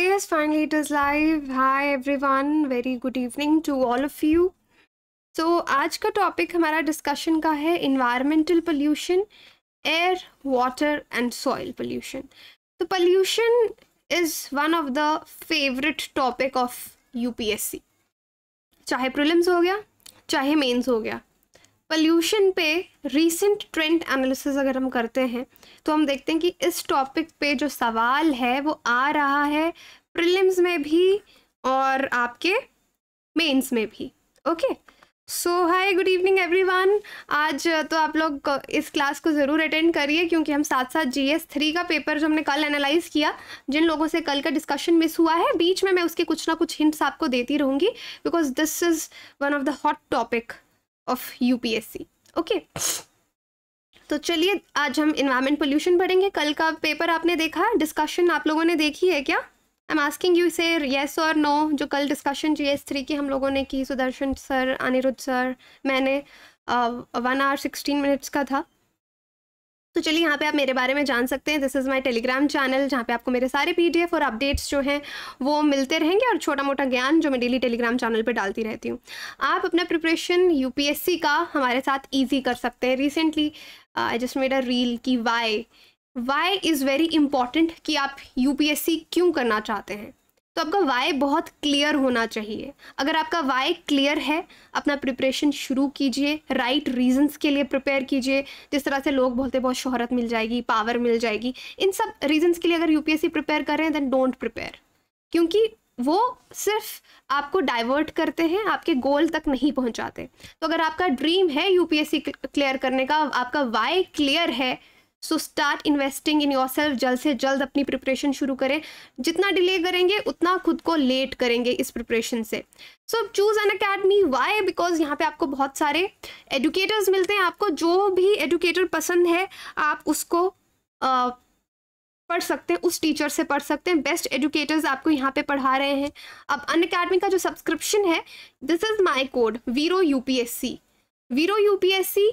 Yes, finally it is live. Hi everyone, very good evening to all of you so आज का topic हमारा discussion का है environmental pollution air water and soil pollution तो pollution is one of the favourite topic of UPSC चाहे prelims हो गया चाहे मेंस हो गया पल्यूशन पे रीसेंट ट्रेंड एनालिसिस अगर हम करते हैं तो हम देखते हैं कि इस टॉपिक पे जो सवाल है वो आ रहा है प्रिलिम्स में भी और आपके मेंस में भी okay so hi good evening everyone आज तो आप लोग इस क्लास को ज़रूर अटेंड करिए क्योंकि हम साथ साथ जी एस थ्री का पेपर जो हमने कल एनालाइज किया जिन लोगों से कल का डिस्कशन मिस हुआ है बीच में मैं उसके कुछ ना कुछ हिंट्स आपको देती रहूँगी because this is one of the hot topic of UPSC okay तो चलिए आज हम इन्वायरमेंट पोल्यूशन पढ़ेंगे कल का पेपर आपने देखा डिस्कशन आप लोगों ने देखी है क्या आई एम आस्किंग यू से येस और नो जो कल डिस्कशन जी एस थ्री की हम लोगों ने की सुदर्शन सर अनिरुद्ध सर मैंने वन आवर सिक्सटीन मिनट्स का था तो चलिए यहाँ पे आप मेरे बारे में जान सकते हैं this is my Telegram channel जहाँ पे आपको मेरे सारे पीडीएफ और अपडेट्स जो हैं वो मिलते रहेंगे और छोटा मोटा ज्ञान जो मैं डेली टेलीग्राम चैनल पे डालती रहती हूँ आप अपना प्रिपरेशन यूपीएससी का हमारे साथ ईजी कर सकते हैं recently I just made a reel की why why is very important कि आप यू क्यों करना चाहते हैं तो आपका वाई बहुत क्लियर होना चाहिए अगर आपका वाई क्लियर है अपना प्रिपरेशन शुरू कीजिए राइट रीजंस के लिए प्रिपेयर कीजिए जिस तरह से लोग बोलते हैं बहुत शोहरत मिल जाएगी पावर मिल जाएगी इन सब रीजंस के लिए अगर यूपीएससी प्रिपेयर कर रहे हैं देन डोंट प्रिपेयर क्योंकि वो सिर्फ आपको डाइवर्ट करते हैं आपके गोल तक नहीं पहुंचाते तो अगर आपका ड्रीम है यूपीएससी क्लियर करने का आपका वाई क्लियर है so start investing in yourself जल्द से जल्द अपनी प्रिपरेशन शुरू करें जितना डिले करेंगे उतना खुद को लेट करेंगे इस प्रिपरेशन से so choose Unacademy why because यहाँ पे आपको बहुत सारे एडुकेटर्स मिलते हैं आपको जो भी एडुकेटर पसंद है आप उसको uh, पढ़ सकते हैं उस टीचर से पढ़ सकते हैं बेस्ट एजुकेटर्स आपको यहाँ पे पढ़ा रहे हैं अब अन अकेडमी का जो सब्सक्रिप्शन है दिस इज़ माई कोड वीरो U P S C Vero U P S सी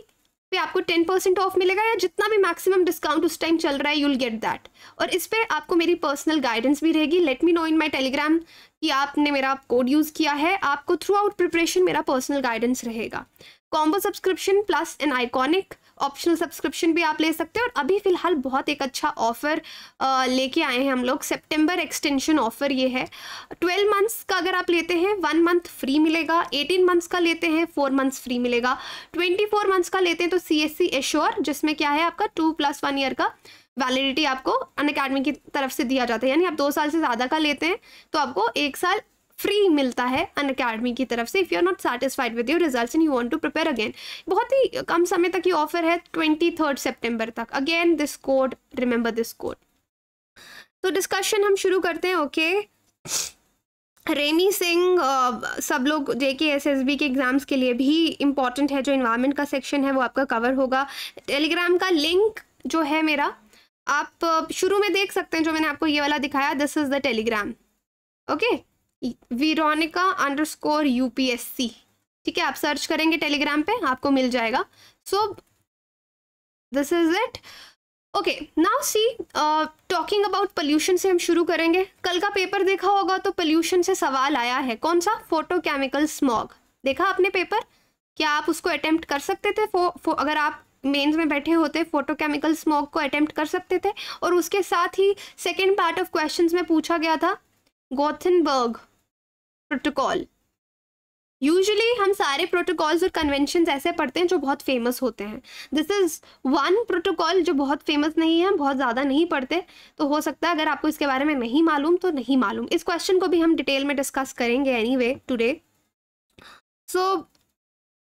पे आपको टेन परसेंट ऑफ मिलेगा या जितना भी मैक्सिमम डिस्काउंट उस टाइम चल रहा है यू विल गेट दैट और इस पर आपको मेरी पर्सनल गाइडेंस भी रहेगी let me know in my Telegram कि आपने मेरा कोड यूज़ किया है आपको थ्रू आउट प्रिपरेशन मेरा पर्सनल गाइडेंस रहेगा combo subscription plus an iconic optional subscription भी आप ले सकते हैं और अभी फ़िलहाल बहुत एक अच्छा ऑफ़र लेके आए हैं हम लोग सेप्टेम्बर एक्सटेंशन ऑफ़र ये है ट्वेल्व मंथ्स का अगर आप लेते हैं वन मंथ फ्री मिलेगा एटीन मंथ्स का लेते हैं फोर मंथ्स फ्री मिलेगा ट्वेंटी फोर मंथ्स का लेते हैं तो सी एस सी एश्योर जिसमें क्या है आपका टू प्लस वन ईयर का वैलिडिटी आपको अन अकेडमी की तरफ से दिया जाता है यानी आप दो साल से ज़्यादा का लेते हैं तो आपको एक साल फ्री मिलता है अन अकेडमी की तरफ से if you are not satisfied with your result and you want to prepare again बहुत ही कम समय तक ये ऑफर है ट्वेंटी थर्ड सेप्टेम्बर तक again this code remember this code तो डिस्कशन हम शुरू करते हैं ओके रेनी सिंह सब लोग J K S S B के एग्ज़ाम्स के लिए भी इम्पॉर्टेंट है जो इन्वायरमेंट का सेक्शन है वो आपका कवर होगा टेलीग्राम का लिंक जो है मेरा आप uh, शुरू में देख सकते हैं जो मैंने आपको ये वाला दिखाया this is the Telegram okay Veronica underscore UPSC ठीक है आप सर्च करेंगे टेलीग्राम पे आपको मिल जाएगा so this is it okay now see talking about pollution से हम शुरू करेंगे कल का पेपर देखा होगा तो पोल्यूशन से सवाल आया है कौन सा फोटोकेमिकल स्मॉग देखा आपने पेपर क्या आप उसको अटेम्प्ट कर सकते थे फो, फो, अगर आप मेंस में बैठे होते फोटोकेमिकल स्मॉग को अटेम्प्ट कर सकते थे और उसके साथ ही सेकेंड पार्ट ऑफ क्वेश्चंस में पूछा गया था गोथनबर्ग प्रोटोकॉल यूजली हम सारे प्रोटोकॉल्स और कन्वेंशन ऐसे पढ़ते हैं जो बहुत फेमस होते हैं दिस इज़ वन प्रोटोकॉल जो बहुत फेमस नहीं है बहुत ज़्यादा नहीं पढ़ते तो हो सकता है अगर आपको इसके बारे में नहीं मालूम तो नहीं मालूम इस क्वेश्चन को भी हम डिटेल में डिस्कस करेंगे anyway today so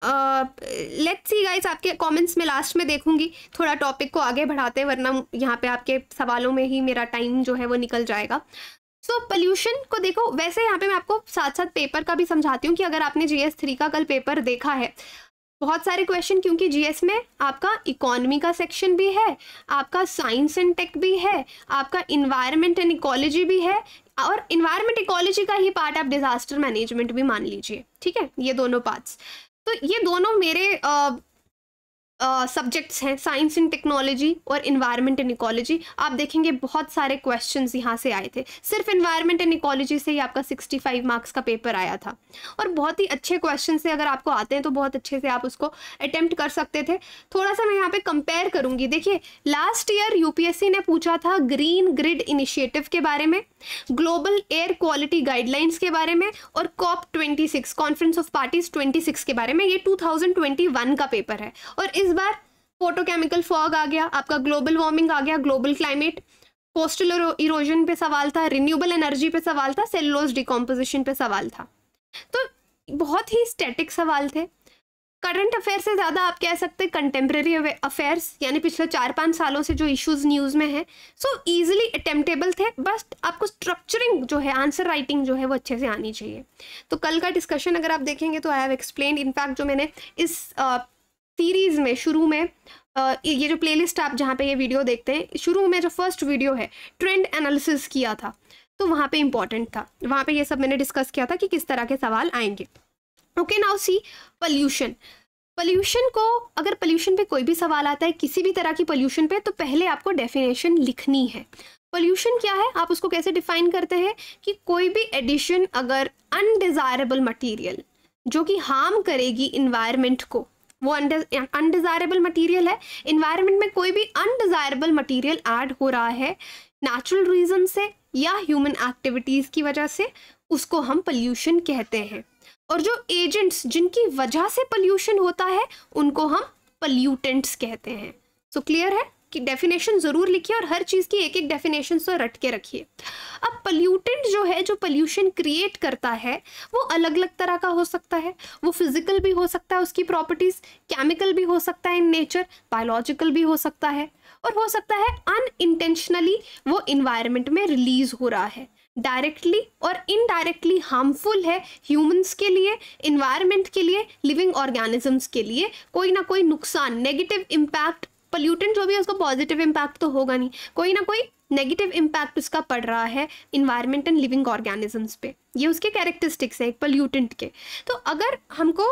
let's see guys आपके कमेंट्स में लास्ट में देखूंगी थोड़ा टॉपिक को आगे बढ़ाते वरना यहाँ पे आपके सवालों में ही मेरा टाइम जो है वो निकल जाएगा सो so, पोल्यूशन को देखो वैसे यहाँ पे मैं आपको साथ साथ पेपर का भी समझाती हूँ कि अगर आपने जीएस थ्री का कल पेपर देखा है बहुत सारे क्वेश्चन क्योंकि जीएस में आपका इकोनॉमी का सेक्शन भी है आपका साइंस एंड टेक भी है आपका इन्वायरमेंट एंड इकोलॉजी भी है और इन्वायरमेंट इकोलॉजी का ही पार्ट आप डिज़ास्टर मैनेजमेंट भी मान लीजिए ठीक है ये दोनों पार्ट्स तो ये दोनों मेरे सब्जेक्ट्स हैं साइंस इन टेक्नोलॉजी और इन्वायरमेंट एंड इकोलॉजी आप देखेंगे बहुत सारे क्वेश्चन यहाँ से आए थे सिर्फ इन्वायरमेंट एंड इकोलॉजी से ही आपका 65 मार्क्स का पेपर आया था और बहुत ही अच्छे क्वेश्चन से अगर आपको आते हैं तो बहुत अच्छे से आप उसको अटैम्प्ट कर सकते थे थोड़ा सा मैं यहाँ पर कंपेयर करूँगी देखिए लास्ट ईयर सी ने पूछा था ग्रीन ग्रिड इनिशिएटिव के बारे में ग्लोबल एयर क्वालिटी गाइडलाइंस के बारे में और COP twenty conference of parties twenty के बारे में ये टू का पेपर है और इस इस बार फोटोकेमिकल फॉग आ गया आपका ग्लोबल वार्मिंग आ गया ग्लोबल क्लाइमेट कोस्टल इरोजन पे सवाल था रिन्यूएबल एनर्जी पे सवाल था सेलुलोज डिकम्पोजिशन पे सवाल था तो बहुत ही स्टैटिक सवाल थे करंट अफेयर से ज़्यादा आप कह सकते हैं कंटेम्प्रेरी अफेयर्स यानी पिछले चार पाँच सालों से जो इश्यूज न्यूज़ में हैं सो ईजिली अटेम्प्टेबल थे बस आपको स्ट्रक्चरिंग जो है आंसर राइटिंग जो है वो अच्छे से आनी चाहिए तो कल का डिस्कशन अगर आप देखेंगे तो आई हैव एक्सप्लेन इनफैक्ट जो मैंने इस uh, सीरीज़ में शुरू में ये जो प्लेलिस्ट आप जहाँ पे ये वीडियो देखते हैं शुरू में जो फर्स्ट वीडियो है ट्रेंड एनालिसिस किया था तो वहाँ पे इम्पॉर्टेंट था वहाँ पे ये सब मैंने डिस्कस किया था कि किस तरह के सवाल आएंगे okay now see pollution pollution को अगर पल्यूशन पे कोई भी सवाल आता है किसी भी तरह की पल्यूशन पे तो पहले आपको डेफिनेशन लिखनी है पोल्यूशन क्या है आप उसको कैसे डिफाइन करते हैं कि कोई भी एडिशन अगर अनडिज़ायरेबल मटीरियल जो कि हार्म करेगी इन्वायरमेंट को वो अनडिज़ायरेबल मटेरियल है इन्वायरमेंट में कोई भी अनडिज़ायरेबल मटेरियल ऐड हो रहा है नेचुरल रीज़न से या ह्यूमन एक्टिविटीज़ की वजह से उसको हम पल्यूशन कहते हैं और जो एजेंट्स जिनकी वजह से पल्यूशन होता है उनको हम पल्यूटेंट्स कहते हैं सो so, क्लियर है की डेफिनेशन ज़रूर लिखिए और हर चीज़ की एक एक डेफिनेशन से रट के रखिए अब पल्यूटेंट जो है जो पल्यूशन क्रिएट करता है वो अलग अलग तरह का हो सकता है वो फिजिकल भी हो सकता है उसकी प्रॉपर्टीज़ केमिकल भी हो सकता है इन नेचर बायोलॉजिकल भी हो सकता है और हो सकता है अनइंटेंशनली वो इन्वायरमेंट में रिलीज़ हो रहा है डायरेक्टली और इनडायरेक्टली हार्मफुल है ह्यूमंस के लिए इन्वायरमेंट के लिए लिविंग ऑर्गेनिजम्स के लिए कोई ना कोई नुकसान नेगेटिव इम्पैक्ट पोल्यूटेंट जो भी है उसका पॉजिटिव इम्पैक्ट तो होगा नहीं कोई ना कोई नेगेटिव इम्पैक्ट उसका पड़ रहा है इन्वायरमेंट एंड लिविंग ऑर्गेनिजम्स पे ये उसके कैरेक्टरिस्टिक्स है एक पल्यूटेंट के तो अगर हमको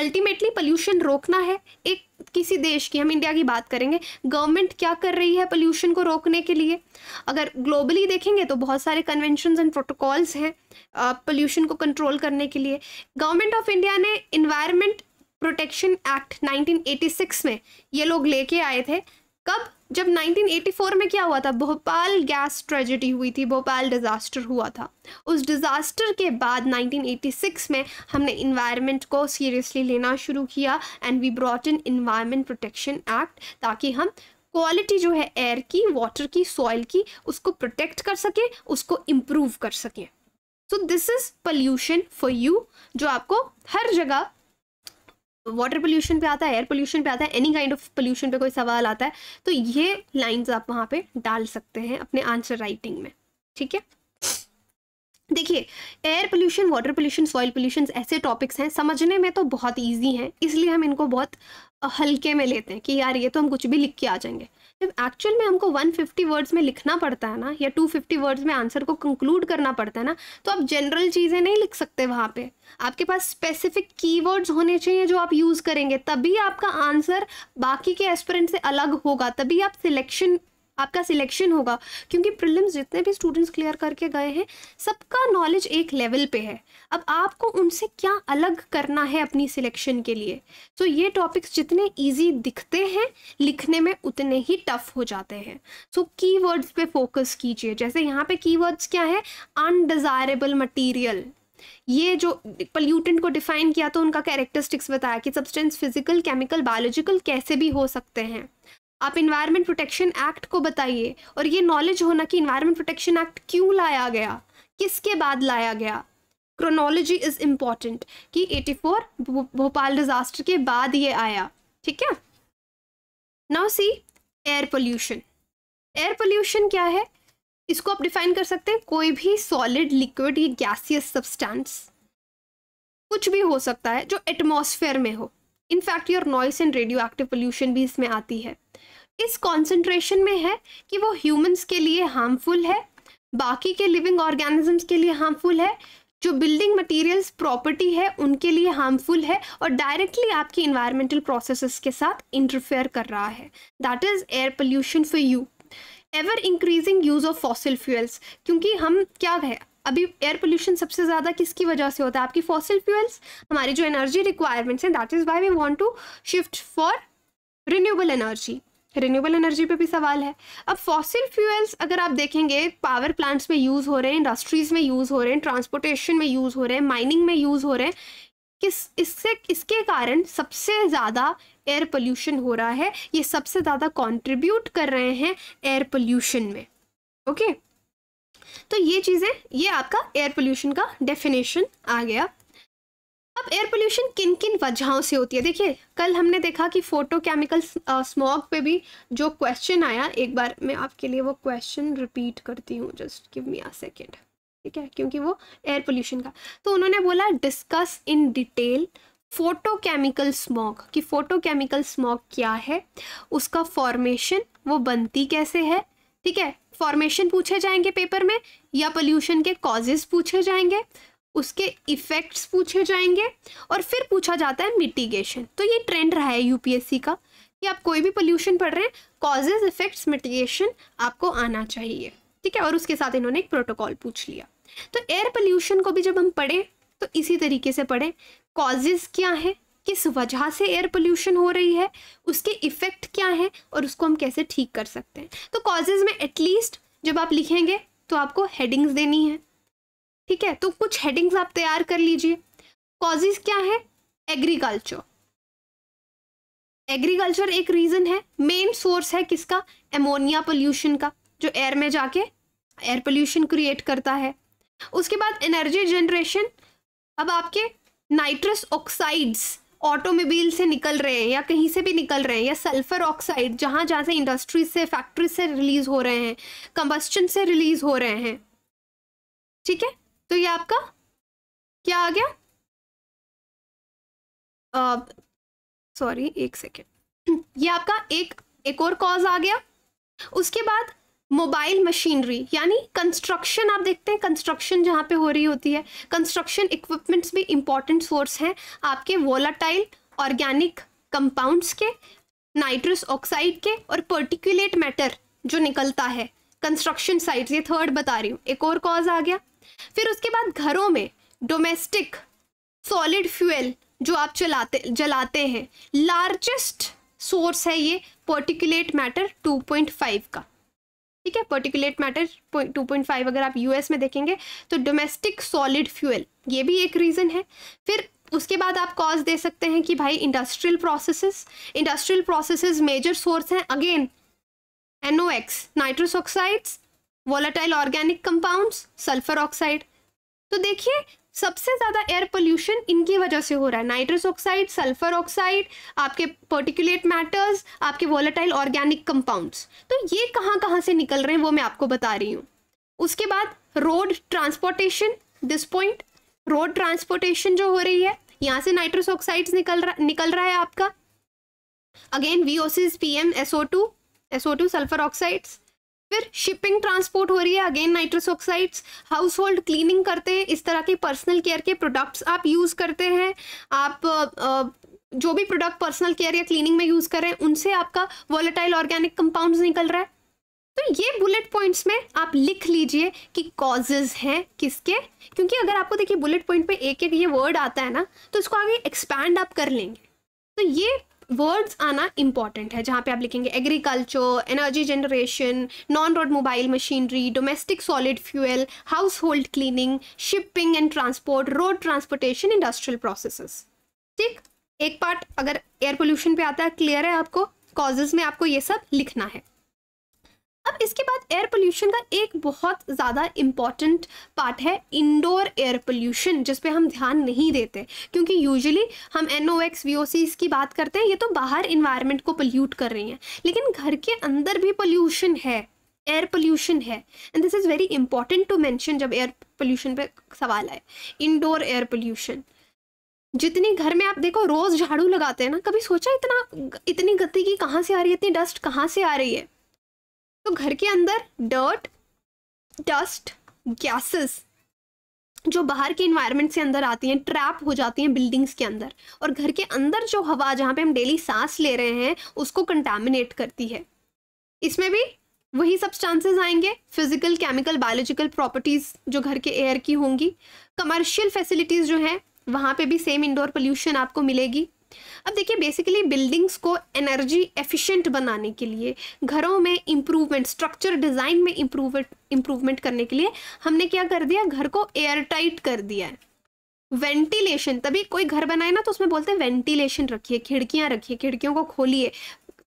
अल्टीमेटली uh, पल्यूशन रोकना है एक किसी देश की हम इंडिया की बात करेंगे गवर्नमेंट क्या कर रही है पोल्यूशन को रोकने के लिए अगर ग्लोबली देखेंगे तो बहुत सारे कन्वेंशन एंड प्रोटोकॉल्स हैं पोल्यूशन को कंट्रोल करने के लिए गवर्नमेंट ऑफ इंडिया ने इन्वायरमेंट प्रोटेक्शन एक्ट 1986 में ये लोग लेके आए थे कब जब 1984 में क्या हुआ था भोपाल गैस ट्रेजिडी हुई थी भोपाल डिज़ास्टर हुआ था उस डिज़ास्टर के बाद 1986 में हमने इन्वायरमेंट को सीरियसली लेना शुरू किया and we brought in environment protection act ताकि हम क्वालिटी जो है एयर की वाटर की सॉइल की उसको प्रोटेक्ट कर सकें उसको इम्प्रूव कर सकें so this is pollution for you जो आपको हर जगह वाटर पोल्यूशन पे आता है एयर पोल्यूशन पे आता है एनी काइंड ऑफ पोल्यूशन पे कोई सवाल आता है तो ये लाइंस आप वहाँ पे डाल सकते हैं अपने आंसर राइटिंग में ठीक है देखिए air pollution water pollution soil pollution ऐसे टॉपिक्स हैं समझने में तो बहुत ईजी हैं इसलिए हम इनको बहुत हल्के में लेते हैं कि यार ये तो हम कुछ भी लिख के आ जाएंगे जब एक्चुअल में हमको 150 वर्ड्स में लिखना पड़ता है ना या 250 वर्ड्स में आंसर को कंक्लूड करना पड़ता है ना तो आप जनरल चीज़ें नहीं लिख सकते वहाँ पे आपके पास स्पेसिफिक कीवर्ड्स होने चाहिए जो आप यूज़ करेंगे तभी आपका आंसर बाकी के एस्पिरेंट से अलग होगा तभी आप सिलेक्शन आपका सिलेक्शन होगा क्योंकि प्रिलिम्स जितने भी स्टूडेंट्स क्लियर करके गए हैं सबका नॉलेज एक लेवल पे है अब आपको उनसे क्या अलग करना है अपनी सिलेक्शन के लिए तो so, ये टॉपिक्स जितने इजी दिखते हैं लिखने में उतने ही टफ हो जाते हैं सो की वर्ड्स पे फोकस कीजिए जैसे यहाँ पे की वर्ड्स क्या है अनडिज़ायरेबल मटीरियल ये जो पल्यूटेंट को डिफाइन किया तो उनका कैरेक्टरिस्टिक्स बताया कि सब्सटेंस फिजिकल केमिकल बायोलॉजिकल कैसे भी हो सकते हैं आप इन्वायरमेंट प्रोटेक्शन एक्ट को बताइए और ये नॉलेज होना कि इन्वायरमेंट प्रोटेक्शन एक्ट क्यों लाया गया किसके बाद लाया गया क्रोनोलॉजी इज़ इम्पॉर्टेंट कि 84 भोपाल डिज़ास्टर के बाद ये आया ठीक है now see air pollution air pollution क्या है इसको आप डिफाइन कर सकते हैं कोई भी सॉलिड लिक्विड या गैसियस सब्सटेंस कुछ भी हो सकता है जो एटमोसफेयर में हो in fact your noise and radioactive pollution भी इसमें आती है इस कॉन्सेंट्रेशन में है कि वो ह्यूमंस के लिए हार्मफुल है बाकी के लिविंग ऑर्गेनिजम्स के लिए हार्मफुल है जो बिल्डिंग मटेरियल्स प्रॉपर्टी है उनके लिए हार्मफुल है और डायरेक्टली आपकी इन्वायरमेंटल प्रोसेसेस के साथ इंटरफेयर कर रहा है that is air pollution for you ever increasing use of fossil fuels क्योंकि हम क्या है अभी एयर पोल्यूशन सबसे ज़्यादा किसकी वजह से होता है आपकी फॉसिल फ्यूल्स हमारी जो एनर्जी रिक्वायरमेंट्स हैं that is why we want to shift for renewable energy renewable energy पे भी सवाल है अब फॉसिल फ्यूल्स अगर आप देखेंगे पावर प्लांट्स में यूज़ हो रहे हैं इंडस्ट्रीज़ में यूज़ हो रहे हैं ट्रांसपोर्टेशन में यूज़ हो रहे हैं माइनिंग में यूज़ हो रहे हैं किस इससे इसके कारण सबसे ज़्यादा एयर पोल्यूशन हो रहा है ये सबसे ज़्यादा कॉन्ट्रीब्यूट कर रहे हैं एयर पोल्यूशन में ओके okay? तो ये चीज़ें ये आपका एयर पोल्यूशन का डेफिनेशन आ गया अब एयर पोल्यूशन किन किन वजहों से होती है देखिए कल हमने देखा कि फोटो केमिकल स्मॉग पे भी जो क्वेश्चन आया एक बार मैं आपके लिए वो क्वेश्चन रिपीट करती हूँ just give me a second ठीक है क्योंकि वो एयर पोल्यूशन का तो उन्होंने बोला discuss in detail photochemical smog कि फोटो केमिकल स्मॉग क्या है उसका फॉर्मेशन वो बनती कैसे है ठीक है फॉर्मेशन पूछे जाएंगे पेपर में या पोल्यूशन के कॉजेज पूछे जाएंगे उसके इफ़ेक्ट्स पूछे जाएंगे और फिर पूछा जाता है मिटिगेशन तो ये ट्रेंड रहा है यूपीएससी का कि आप कोई भी पोल्यूशन पढ़ रहे हैं कॉजेज इफ़ेक्ट्स मिटिगेशन आपको आना चाहिए ठीक है और उसके साथ इन्होंने एक प्रोटोकॉल पूछ लिया तो एयर पोल्यूशन को भी जब हम पढ़ें तो इसी तरीके से पढ़ें कॉजेज़ क्या हैं किस वजह से एयर पोल्यूशन हो रही है उसके इफ़ेक्ट क्या हैं और उसको हम कैसे ठीक कर सकते हैं तो कॉजेज़ में एटलीस्ट जब आप लिखेंगे तो आपको हेडिंग्स देनी है ठीक है तो कुछ हेडिंग्स आप तैयार कर लीजिए कॉजेज क्या है एग्रीकल्चर एग्रीकल्चर एक रीजन है मेन सोर्स है किसका एमोनिया पोल्यूशन का जो एयर में जाके एयर पोल्यूशन क्रिएट करता है उसके बाद एनर्जी जनरेशन अब आपके नाइट्रस ऑक्साइड्स ऑटोमोबाइल से निकल रहे हैं या कहीं से भी निकल रहे हैं या सल्फर ऑक्साइड जहाँ जहाँ से इंडस्ट्रीज से फैक्ट्री से रिलीज हो रहे हैं कंबस्टन से रिलीज हो रहे हैं ठीक है तो ये आपका क्या आ गया सॉरी uh, एक सेकेंड ये आपका एक एक और कॉज आ गया उसके बाद मोबाइल मशीनरी यानी कंस्ट्रक्शन आप देखते हैं कंस्ट्रक्शन जहाँ पे हो रही होती है कंस्ट्रक्शन इक्विपमेंट्स भी इम्पॉर्टेंट सोर्स हैं आपके वोलाटाइल ऑर्गेनिक कंपाउंड्स के नाइट्रस ऑक्साइड के और पर्टिकुलेट मैटर जो निकलता है कंस्ट्रक्शन साइट ये थर्ड बता रही हूँ एक और कॉज आ गया फिर उसके बाद घरों में डोमेस्टिक सॉलिड फ्यूल जो आप चलाते जलाते हैं लार्जेस्ट सोर्स है ये पर्टिकुलेट मैटर 2.5 का ठीक है पर्टिकुलेट मैटर 2.5 अगर आप यूएस में देखेंगे तो डोमेस्टिक सॉलिड फ्यूल ये भी एक रीज़न है फिर उसके बाद आप कॉज दे सकते हैं कि भाई industrial processes industrial processes major source हैं again NO nitrous oxides volatile organic compounds sulphur oxide तो देखिए सबसे ज़्यादा एयर पोल्यूशन इनकी वजह से हो रहा है नाइट्रस ऑक्साइड सल्फर ऑक्साइड आपके पर्टिकुलेट मैटर्स आपके वॉलाटाइल ऑर्गेनिक कंपाउंड्स तो ये कहाँ कहाँ से निकल रहे हैं वो मैं आपको बता रही हूँ उसके बाद road transportation this point road transportation जो हो रही है यहाँ से नाइट्रस ऑक्साइड निकल रहा निकल रहा है आपका again V OCs P M S O two S O two sulphur oxides फिर शिपिंग ट्रांसपोर्ट हो रही है again nitrous oxides household cleaning करते हैं इस तरह के पर्सनल केयर के प्रोडक्ट्स आप यूज़ करते हैं आप जो भी प्रोडक्ट पर्सनल केयर या क्लीनिंग में यूज़ कर रहे हैं उनसे आपका वॉलेटाइल ऑर्गेनिक कंपाउंड्स निकल रहा है तो ये बुलेट पॉइंट्स में आप लिख लीजिए कि कॉजेज हैं किसके क्योंकि अगर आपको देखिए बुलेट पॉइंट पे एक एक ये वर्ड आता है ना तो इसको आगे एक्सपैंड आप कर लेंगे तो ये वर्ड्स आना इंपॉर्टेंट है जहाँ पे आप लिखेंगे agriculture energy generation non road mobile machinery domestic solid fuel household cleaning shipping and transport road transportation industrial process ठीक एक पार्ट अगर एयर पोल्यूशन पे आता है क्लियर है आपको कॉजेज में आपको ये सब लिखना है अब इसके बाद एयर पोल्यूशन का एक बहुत ज़्यादा इम्पॉर्टेंट पार्ट है इंडोर एयर पोल्यूशन जिस पर हम ध्यान नहीं देते क्योंकि यूजुअली हम N O X V O Cs की बात करते हैं ये तो बाहर इन्वायरमेंट को पोल्यूट कर रही हैं लेकिन घर के अंदर भी पोल्यूशन है एयर पोल्यूशन है and this is very important to mention जब एयर पोल्यूशन पर सवाल आए इंडोर एयर पोल्यूशन जितनी घर में आप देखो रोज़ झाड़ू लगाते हैं ना कभी सोचा इतना इतनी की कहाँ से आ रही है इतनी डस्ट कहाँ से आ रही है तो घर के अंदर डर्ट डस्ट गैसेस जो बाहर के इन्वायरमेंट से अंदर आती हैं ट्रैप हो जाती हैं बिल्डिंग्स के अंदर और घर के अंदर जो हवा जहाँ पे हम डेली सांस ले रहे हैं उसको कंटामिनेट करती है इसमें भी वही सब चांसेस आएंगे फिजिकल केमिकल बायोलॉजिकल प्रॉपर्टीज़ जो घर के एयर की होंगी कमर्शियल फैसिलिटीज़ जो हैं वहाँ पे भी सेम इंडोर पोल्यूशन आपको मिलेगी अब देखिए बेसिकली बिल्डिंग्स को एनर्जी एफिशिएंट बनाने के लिए घरों में इम्प्रूवमेंट स्ट्रक्चर डिज़ाइन में इम्प्रूवमेंट इम्प्रूवमेंट करने के लिए हमने क्या कर दिया घर को एयर टाइट कर दिया है वेंटिलेशन तभी कोई घर बनाए ना तो उसमें बोलते हैं वेंटिलेशन रखिए खिड़कियाँ रखिए खिड़कियों को खोलिए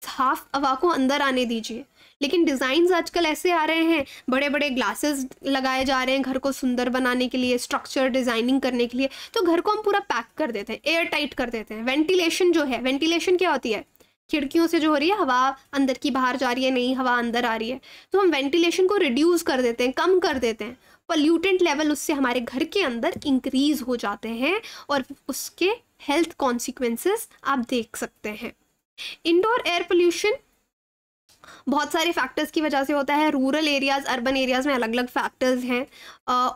हाफ हवा को अंदर आने दीजिए लेकिन डिज़ाइंस आजकल ऐसे आ रहे हैं बड़े बड़े ग्लासेस लगाए जा रहे हैं घर को सुंदर बनाने के लिए स्ट्रक्चर डिज़ाइनिंग करने के लिए तो घर को हम पूरा पैक कर देते हैं एयर टाइट कर देते हैं वेंटिलेशन जो है वेंटिलेशन क्या होती है खिड़कियों से जो हो रही है हवा अंदर की बाहर जा रही है नहीं हवा अंदर आ रही है तो हम वेंटिलेशन को रिड्यूस कर देते हैं कम कर देते हैं पल्यूटेंट लेवल उससे हमारे घर के अंदर इंक्रीज हो जाते हैं और उसके हेल्थ कॉन्सिक्वेंसेस आप देख सकते हैं इंडोर एयर पोल्यूशन बहुत सारे फैक्टर्स की वजह से होता है रूरल एरियाज़ अर्बन एरियाज़ में अलग अलग फैक्टर्स हैं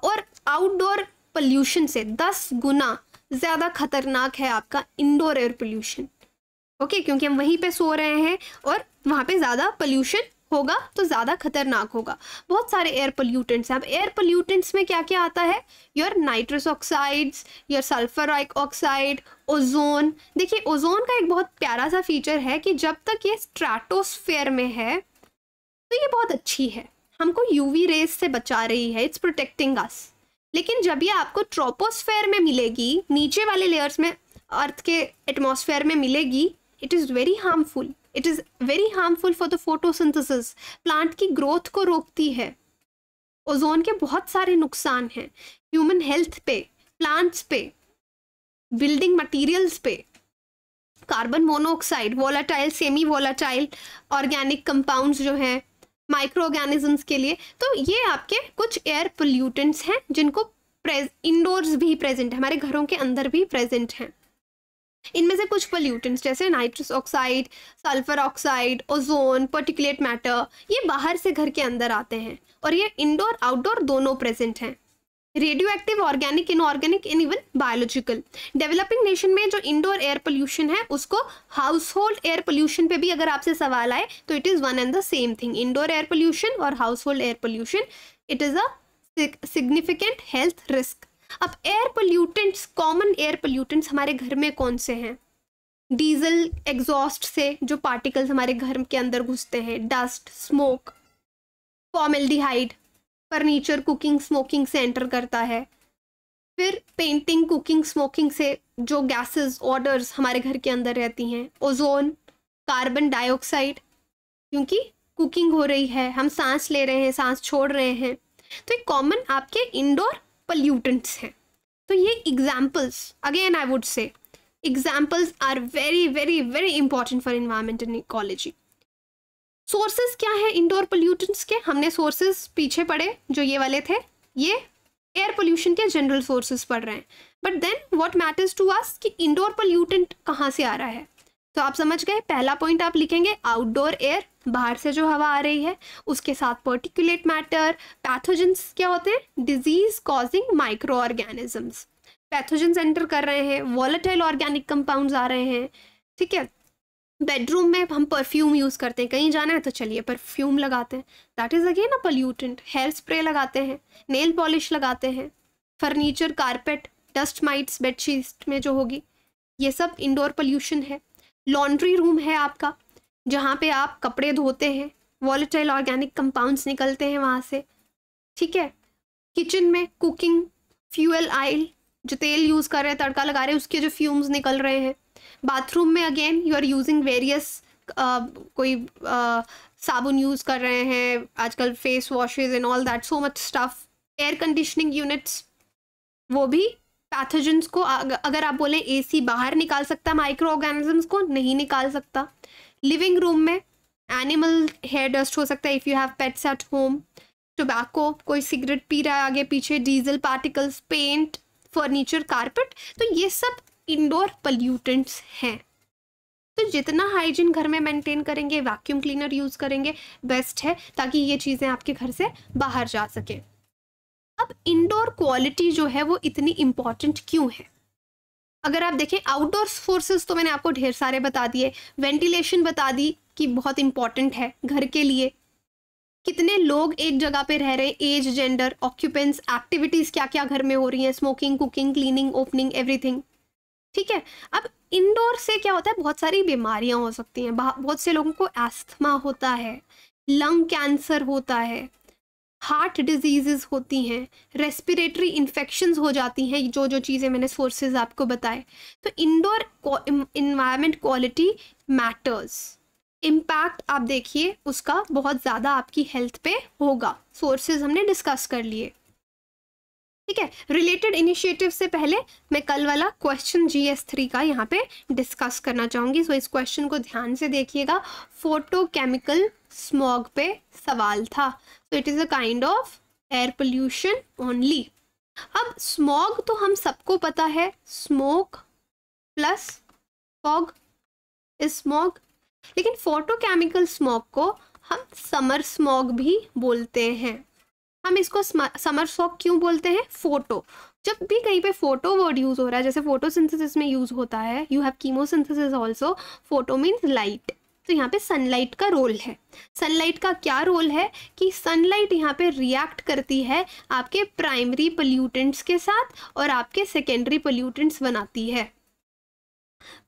और आउटडोर पोल्यूशन से दस गुना ज़्यादा खतरनाक है आपका इंडोर एयर पोल्यूशन ओके क्योंकि हम वहीं पे सो रहे हैं और वहाँ पे ज़्यादा पोल्यूशन होगा तो ज़्यादा खतरनाक होगा बहुत सारे एयर पोल्यूटेंट्स हैं अब एयर पोल्यूटेंट्स में क्या क्या आता है your nitrous oxides your sulphur oxide ozone देखिए ओजोन का एक बहुत प्यारा सा फीचर है कि जब तक ये स्ट्रैटोस्फेयर में है तो ये बहुत अच्छी है हमको यूवी रेस से बचा रही है इट्स प्रोटेक्टिंग अस लेकिन जब ये आपको ट्रोपोस्फेयर में मिलेगी नीचे वाले लेयर्स में अर्थ के एटमोसफेयर में मिलेगी it is very harmful it is very harmful for the photosynthesis plant की ग्रोथ को रोकती है ओजोन के बहुत सारे नुकसान हैं ह्यूमन हेल्थ पे प्लांट्स पे बिल्डिंग मटेरियल्स पे carbon monoxide volatile semi volatile organic compounds जो हैं माइक्रो ऑर्गेनिजम्स के लिए तो ये आपके कुछ एयर पोल्यूटेंट्स हैं जिनको इंडोर्स भी प्रेजेंट है हमारे घरों के अंदर भी प्रेजेंट हैं इनमें से कुछ पोल्यूटेंट्स जैसे nitrous oxide sulphur oxide ozone particulate matter ये बाहर से घर के अंदर आते हैं और ये इंडोर आउटडोर दोनों प्रेजेंट हैं radioactive organic inorganic in even biological developing nation में जो इंडोर एयर पोल्यूशन है उसको हाउस होल्ड एयर पोल्यूशन पे भी अगर आपसे सवाल आए तो it is one and the same thing indoor air pollution और household air pollution it is a significant health risk अब air pollutants common air pollutants हमारे घर में कौन से हैं डीजल एग्जॉस्ट से जो पार्टिकल्स हमारे घर के अंदर घुसते हैं dust smoke formaldehyde furniture cooking smoking से एंटर करता है फिर पेंटिंग कुकिंग स्मोकिंग से जो गैसेस ऑर्डर्स हमारे घर के अंदर रहती हैं ओजोन कार्बन डाइऑक्साइड क्योंकि कुकिंग हो रही है हम सांस ले रहे हैं सांस छोड़ रहे हैं तो एक कॉमन आपके इंडोर पल्यूटेंट्स हैं तो ये examples again I would say examples are very very very important for environment and ecology sources क्या है इंडोर पोल्यूटेंट्स के हमने सोर्सेज पीछे पड़े जो ये वाले थे ये एयर पोल्यूशन के जनरल सोर्सेज पढ़ रहे हैं but then what matters to us कि इंडोर पोल्यूटेंट कहाँ से आ रहा है तो आप समझ गए पहला पॉइंट आप लिखेंगे आउटडोर एयर बाहर से जो हवा आ रही है उसके साथ पर्टिकुलेट मैटर पैथोजेंस क्या होते हैं disease causing microorganisms pathogens enter कर रहे हैं वॉलेटाइल ऑर्गेनिक कंपाउंड्स आ रहे हैं ठीक है बेडरूम में हम परफ्यूम यूज़ करते हैं कहीं जाना है तो चलिए परफ्यूम लगाते हैं that is again a pollutant hair spray लगाते हैं नेल पॉलिश लगाते हैं furniture carpet dust mites bedsheet में जो होगी ये सब इंडोर पल्यूशन है लॉन्ड्री रूम है आपका जहाँ पे आप कपड़े धोते हैं वॉलेटाइल ऑर्गेनिक कंपाउंड्स निकलते हैं वहाँ से ठीक है किचन में कुकिंग फ्यूल आयल जो तेल यूज़ कर रहे हैं तड़का लगा रहे हैं उसके जो फ्यूम्स निकल रहे हैं बाथरूम में again you are using various कोई uh, साबुन यूज़ कर रहे हैं आजकल face washes and all that so much stuff air conditioning units वो भी पैथोजेंस को अगर आप बोलें एसी बाहर निकाल सकता माइक्रो ऑर्गेनिजम्स को नहीं निकाल सकता लिविंग रूम में एनिमल हेयर डस्ट हो सकता है if you have pets at home tobacco कोई सिगरेट पी रहा है आगे पीछे diesel particles paint furniture carpet तो ये सब इंडोर पल्यूटेंट्स हैं तो जितना हाइजीन घर में मेंटेन करेंगे वैक्यूम क्लीनर यूज़ करेंगे बेस्ट है ताकि ये चीज़ें आपके घर से बाहर जा सकें अब इंडोर क्वालिटी जो है वो इतनी इम्पॉर्टेंट क्यों है अगर आप देखें आउटडोर फोर्सेस तो मैंने आपको ढेर सारे बता दिए वेंटिलेशन बता दी कि बहुत इंपॉर्टेंट है घर के लिए कितने लोग एक जगह पे रह रहे एज जेंडर ऑक्यूपेंस एक्टिविटीज़ क्या क्या घर में हो रही हैं smoking cooking cleaning opening everything ठीक है अब इंडोर से क्या होता है बहुत सारी बीमारियां हो सकती हैं बहुत से लोगों को एस्थमा होता है लंग कैंसर होता है हार्ट डिजीज़ होती हैं रेस्पिरेटरी इन्फेक्शंस हो जाती हैं जो जो चीज़ें मैंने सोर्सेज आपको बताए तो indoor environment quality matters impact आप देखिए उसका बहुत ज़्यादा आपकी हेल्थ पे होगा सोर्सेज हमने डिस्कस कर लिए ठीक है रिलेटेड इनिशिएटिव से पहले मैं कल वाला क्वेश्चन जी एस थ्री का यहाँ पे डिस्कस करना चाहूँगी सो so, इस क्वेश्चन को ध्यान से देखिएगा फोटोकेमिकल स्मॉग पे सवाल था तो it is a kind of air pollution only अब स्मॉग तो हम सबको पता है स्मोक प्लस फॉग स्मॉग लेकिन फोटोकेमिकल स्मॉग को हम समर स्मॉग भी बोलते हैं हम इसको समर स्मॉग क्यों बोलते हैं फोटो जब भी कहीं पे फोटो वर्ड यूज़ हो रहा है जैसे फोटोसिंथेसिस में यूज़ होता है you have chemosynthesis also photo means light तो यहाँ पे सनलाइट का रोल है सनलाइट का क्या रोल है कि सनलाइट यहाँ पे रिएक्ट करती है आपके प्राइमरी पोल्यूटेंट्स के साथ और आपके सेकेंडरी पोल्यूटेंट्स बनाती है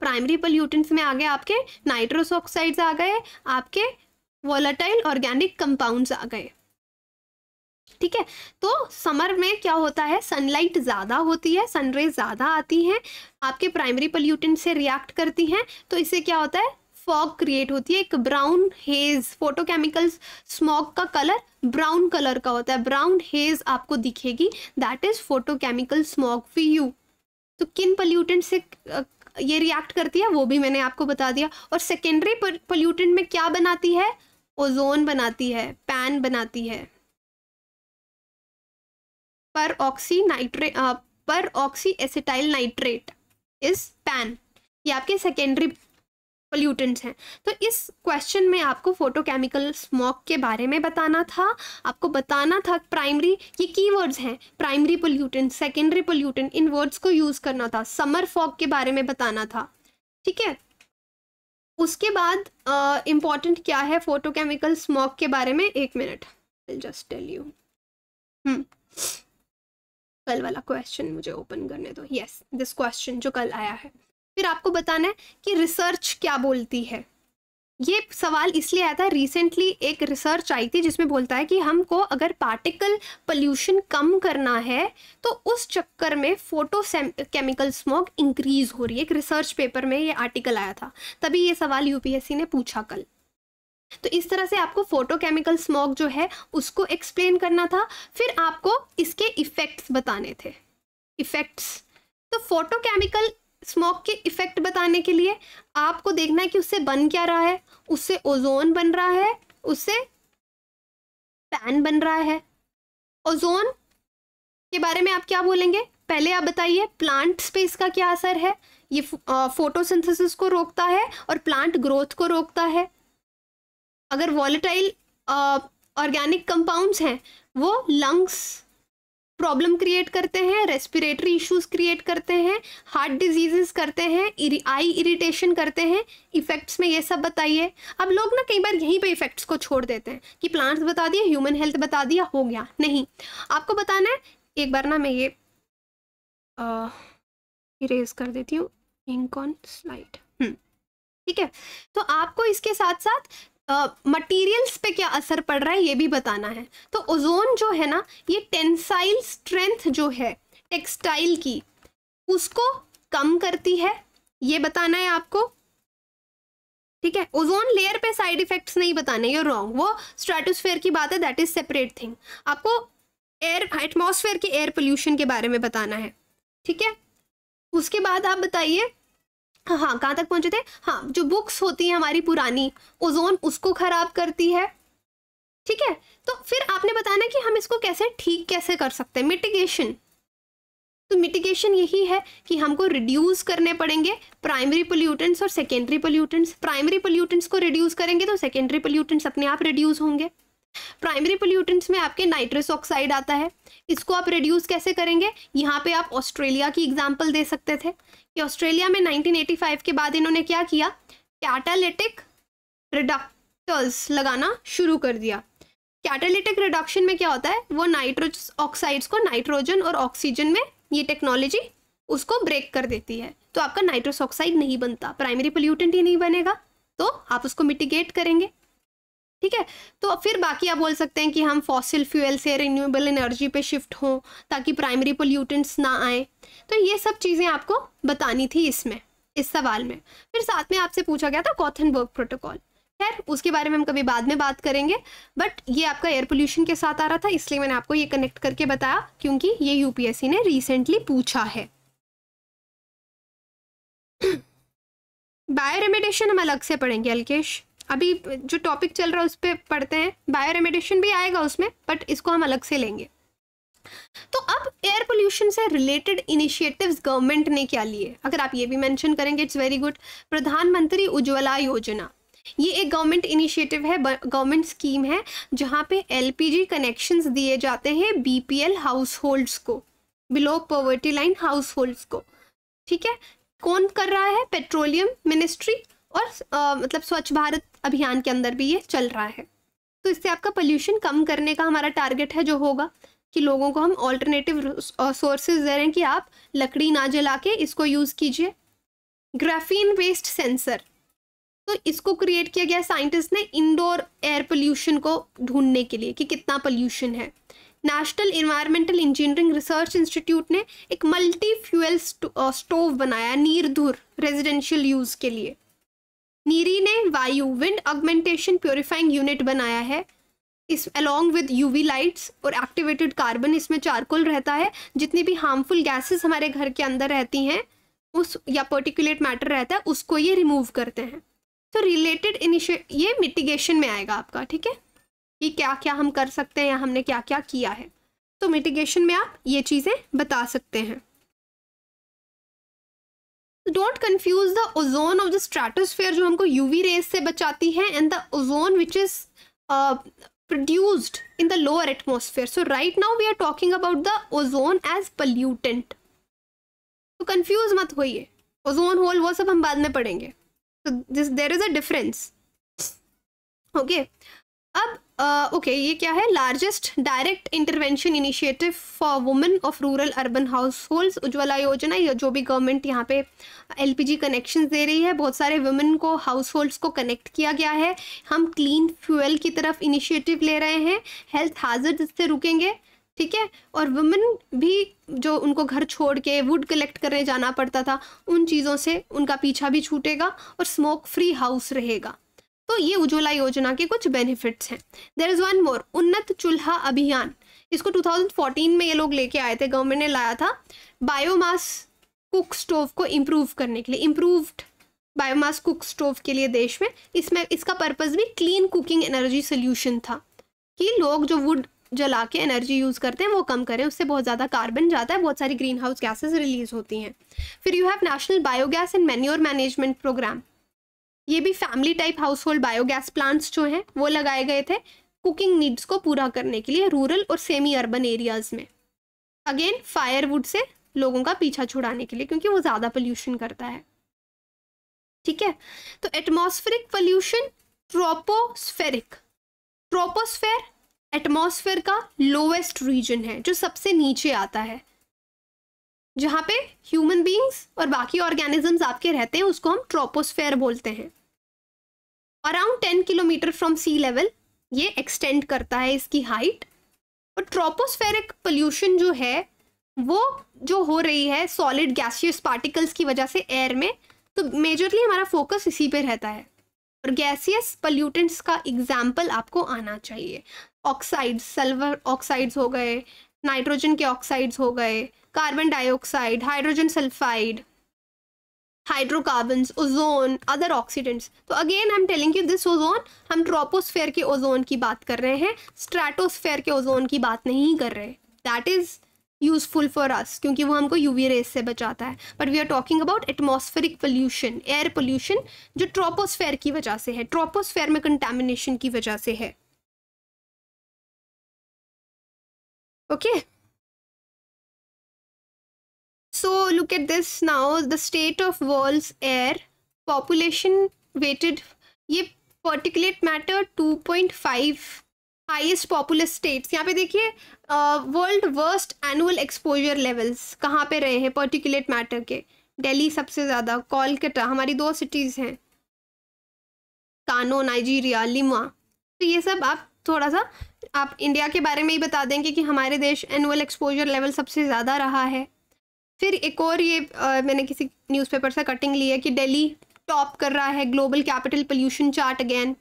प्राइमरी पोल्यूटेंट्स में आ गए आपके नाइट्रोस ऑक्साइड्स आ गए आपके वॉलाटाइल ऑर्गेनिक कंपाउंड्स आ गए ठीक है तो समर में क्या होता है सनलाइट ज़्यादा होती है सनरेज ज़्यादा आती हैं आपके प्राइमरी पोल्यूटेंट से रिएक्ट करती हैं तो इससे क्या होता है फॉग क्रिएट होती है एक ब्राउन हेज फोटोकेमिकल्स स्मॉग का कलर ब्राउन कलर का होता है ब्राउन हेज आपको दिखेगी दैट इज फोटोकेमिकल स्मॉग फी यू तो किन पल्यूटेंट से ये रिएक्ट करती है वो भी मैंने आपको बता दिया और सेकेंडरी पल्यूटेंट में क्या बनाती है ओजोन बनाती है पैन बनाती है पर ऑक्सी नाइट्रे peroxyacetyl nitrate is PAN ये आपके सेकेंडरी पोल्यूटेंट्स हैं तो इस क्वेश्चन में आपको फोटोकेमिकल स्मोक के बारे में बताना था आपको बताना था प्राइमरी ये की वर्ड्स हैं प्राइमरी पोल्यूटेंट सेकेंडरी पोल्यूटेंट इन वर्ड्स को यूज़ करना था समर फॉग के बारे में बताना था ठीक है उसके बाद इम्पॉर्टेंट uh, क्या है फोटोकेमिकल स्मोक के बारे में एक मिनट जस्ट टेल यू कल वाला क्वेश्चन मुझे ओपन करने दो यस दिस क्वेश्चन जो कल आया है फिर आपको बताना है कि रिसर्च क्या बोलती है ये सवाल इसलिए आया था रिसेंटली एक रिसर्च आई थी जिसमें बोलता है कि हमको अगर पार्टिकल पोल्यूशन कम करना है तो उस चक्कर में फोटो केमिकल स्मोक इंक्रीज हो रही है एक रिसर्च पेपर में ये आर्टिकल आया था तभी ये सवाल यूपीएससी ने पूछा कल तो इस तरह से आपको फोटो केमिकल स्मोक जो है उसको एक्सप्लेन करना था फिर आपको इसके इफ़ेक्ट्स बताने थे इफ़ेक्ट्स तो फोटो केमिकल स्मोक के इफ़ेक्ट बताने के लिए आपको देखना है कि उससे बन क्या रहा है उससे ओजोन बन रहा है उससे पैन बन रहा है ओजोन के बारे में आप क्या बोलेंगे पहले आप बताइए प्लांट स्पेस का क्या असर है ये फोटोसिंथेसिस को रोकता है और प्लांट ग्रोथ को रोकता है अगर वॉलेटाइल ऑर्गेनिक कंपाउंड्स हैं वो लंग्स प्रॉब्लम क्रिएट करते हैं रेस्पिरेटरी इश्यूज क्रिएट करते हैं हार्ट डिजीजेस करते हैं आई इरिटेशन करते हैं इफेक्ट्स में ये सब बताइए अब लोग ना कई बार यहीं पे इफेक्ट्स को छोड़ देते हैं कि प्लांट्स बता दिए ह्यूमन हेल्थ बता दिया हो गया नहीं आपको बताना है एक बार ना मैं ये इरेज कर देती हूँ इंक ऑन स्लाइड हम्म, ठीक है तो आपको इसके साथ साथ मटेरियल्स uh, पे क्या असर पड़ रहा है ये भी बताना है तो ओजोन जो है ना ये टेंसाइल स्ट्रेंथ जो है टेक्सटाइल की उसको कम करती है ये बताना है आपको ठीक है ओजोन लेयर पे साइड इफेक्ट्स नहीं बताने ये रॉन्ग वो स्ट्रेटोस्फेयर की बात है दैट इज सेपरेट थिंग आपको एयर एटमोसफेयर के एयर पोल्यूशन के बारे में बताना है ठीक है उसके बाद आप बताइए हाँ, हाँ कहाँ तक पहुंचे थे हाँ जो बुक्स होती हैं हमारी पुरानी ओजोन उसको खराब करती है ठीक है तो फिर आपने बताना कि हम इसको कैसे ठीक कैसे कर सकते हैं मिटिगेशन तो मिटिगेशन यही है कि हमको रिड्यूस करने पड़ेंगे प्राइमरी पोल्यूटेंट्स और सेकेंडरी पोल्यूटेंट्स प्राइमरी पोल्यूटेंट्स को रिड्यूस करेंगे तो सेकेंडरी पोल्यूटेंट्स अपने आप रिड्यूस होंगे प्राइमरी पोल्यूटेंट्स में आपके नाइट्रस ऑक्साइड आता है इसको आप रिड्यूस कैसे करेंगे यहाँ पे आप ऑस्ट्रेलिया की एग्जाम्पल दे सकते थे कि ऑस्ट्रेलिया में 1985 के बाद इन्होंने क्या किया कैटालिटिक रिडक्टर्स लगाना शुरू कर दिया कैटालिटिक रिडक्शन में क्या होता है वो नाइट्रोज ऑक्साइड्स को नाइट्रोजन और ऑक्सीजन में ये टेक्नोलॉजी उसको ब्रेक कर देती है तो आपका नाइट्रोस ऑक्साइड नहीं बनता प्राइमरी पोल्यूटेंट ही नहीं बनेगा तो आप उसको मिटिगेट करेंगे ठीक है तो फिर बाकी आप बोल सकते हैं कि हम फॉसिल फ्यूल से रिन्यूएबल एनर्जी पे शिफ्ट हों ताकि प्राइमरी पोल्यूटेंट्स ना आए तो ये सब चीज़ें आपको बतानी थी इसमें इस सवाल में फिर साथ में आपसे पूछा गया था कॉथनबर्ग प्रोटोकॉल खैर उसके बारे में हम कभी बाद में बात करेंगे बट ये आपका एयर पोल्यूशन के साथ आ रहा था इसलिए मैंने आपको ये कनेक्ट करके बताया क्योंकि ये यूपीएससी ने रिसेंटली पूछा है बायो हम अलग से पढ़ेंगे अलकेश अभी जो टॉपिक चल रहा है उस पर पढ़ते हैं बायो रेमेडिएशन भी आएगा उसमें बट इसको हम अलग से लेंगे तो अब एयर पोल्यूशन से रिलेटेड इनिशिएटिव्स गवर्नमेंट ने क्या लिए अगर आप ये भी मेंशन करेंगे इट्स वेरी गुड प्रधानमंत्री उज्ज्वला योजना ये एक गवर्नमेंट इनिशिएटिव है गवर्नमेंट स्कीम है जहाँ पे एलपीजी कनेक्शंस दिए जाते हैं बीपीएल हाउसहोल्ड्स को बिलो पॉवर्टी लाइन हाउसहोल्ड्स को ठीक है कौन कर रहा है पेट्रोलियम मिनिस्ट्री और आ, मतलब स्वच्छ भारत अभियान के अंदर भी ये चल रहा है तो इससे आपका पोल्यूशन कम करने का हमारा टारगेट है जो होगा कि लोगों को हम ऑल्टरनेटिव सोर्सेज दे रहे हैं कि आप लकड़ी ना जला के इसको यूज़ कीजिए ग्राफीन वेस्ट सेंसर तो इसको क्रिएट किया गया साइंटिस्ट ने इंडोर एयर पोल्यूशन को ढूंढने के लिए कि कितना पोल्यूशन है National Environmental Engineering Research Institute ने एक मल्टी फ्यूल स्टोव बनाया नीरधुर रेजिडेंशियल यूज़ के लिए नीरी ने वायु विंड ऑगमेंटेशन प्योरीफाइंग यूनिट बनाया है इस अलॉन्ग विद यूवी लाइट्स और एक्टिवेटेड कार्बन इसमें चारकोल रहता है जितनी भी हार्मफुल गैसेस हमारे घर के अंदर रहती हैं उस या पर्टिकुलेट मैटर रहता है उसको ये रिमूव करते हैं तो रिलेटेड इनिशिए ये मिटिगेशन में आएगा आपका ठीक है कि क्या क्या हम कर सकते हैं या हमने क्या क्या किया है तो मिटिगेशन में आप ये चीज़ें बता सकते हैं don't confuse the ozone of the stratosphere जो हमको यूवी रेस से बचाती है and the ozone which is produced in the lower atmosphere so right now we are talking about the ozone as pollutant तो कन्फ्यूज मत होइए ozone hole वो सब हम बाद में पढ़ेंगे there is a difference okay अब ओके ये क्या है largest direct intervention initiative for women of rural urban household Ujjwala Yojana या जो भी गवर्नमेंट यहाँ पे एलपीजी कनेक्शन दे रही है बहुत सारे वुमेन को हाउस होल्ड्स को कनेक्ट किया गया है हम क्लीन फ्यूल की तरफ इनिशिएटिव ले रहे हैं हेल्थ हाजर्ड से रुकेंगे ठीक है और वुमेन भी जो उनको घर छोड़ के वुड कलेक्ट करने जाना पड़ता था उन चीज़ों से उनका पीछा भी छूटेगा और स्मोक फ्री हाउस रहेगा तो ये उज्ज्वला योजना के कुछ बेनिफिट्स हैं देर इज़ वन मोर उन्नत चूल्हा अभियान इसको 2014 में ये लोग लेके आए थे गवर्नमेंट ने लाया था बायोमास कुक स्टोव को इम्प्रूव करने के लिए इम्प्रूव्ड बायोमास कुक स्टोव के लिए देश में इसमें इसका पर्पज़ भी क्लीन कुकिंग एनर्जी सोल्यूशन था कि लोग जो वुड जला के एनर्जी यूज़ करते हैं वो कम करें उससे बहुत ज़्यादा कार्बन जाता है बहुत सारी ग्रीन हाउस गैसेज रिलीज होती हैं फिर you have National Biogas and Manure Management Programme ये भी family type household biogas plants जो हैं वो लगाए गए थे कुकिंग नीड्स को पूरा करने के लिए रूरल और सेमी अर्बन एरियाज़ में अगेन फायरवुड से लोगों का पीछा छुड़ाने के लिए क्योंकि वो ज़्यादा पोल्यूशन करता है ठीक है तो atmospheric pollution tropospheric troposphere atmosphere का लोवेस्ट रीजन है जो सबसे नीचे आता है जहाँ पे ह्यूमन बींग्स और बाकी ऑर्गेनिजम्स आपके रहते हैं उसको हम ट्रोपोस्फेयर बोलते हैं around ten kilometre from sea level ये एक्सटेंड करता है इसकी हाइट और ट्रोपोस्फेरिक पोल्यूशन जो है वो जो हो रही है सॉलिड गैसियस पार्टिकल्स की वजह से एयर में तो मेजरली हमारा फोकस इसी पे रहता है और गैसियस पल्यूटेंट्स का एग्जाम्पल आपको आना चाहिए ऑक्साइड्स सल्वर ऑक्साइड्स हो गए नाइट्रोजन के ऑक्साइड्स हो गए carbon dioxide hydrogen sulphide hydrocarbon ozone other oxidants तो again I am telling you this ozone हम ट्रोपोस्फेयर के ओजोन की बात कर रहे हैं स्ट्रेटोस्फेयर के ओजोन की बात नहीं कर रहे that is useful for us क्योंकि वो हमको वी रेस से बचाता है but we are talking about atmospheric pollution air pollution जो ट्रोपोस्फेयर की वजह से है ट्रोपोस्फेयर में कंटेमिनेशन की वजह से है okay okay? So look at this now, the state of walls, air, population weighted, ये particulate matter 2.5 highest popular states यहाँ पे देखिए world worst annual exposure levels कहाँ पे रहे हैं पर्टिकुलेट मैटर के दिल्ली सबसे ज़्यादा कोलकाता हमारी दो सिटीज़ हैं कानो नाइजीरिया लिमा तो ये सब आप थोड़ा सा आप इंडिया के बारे में ही बता देंगे कि हमारे देश एनुअल एक्सपोजर लेवल सबसे ज़्यादा रहा है फिर एक और ये आ, मैंने किसी न्यूज़पेपर से कटिंग ली है कि दिल्ली टॉप कर रहा है global capital pollution chart again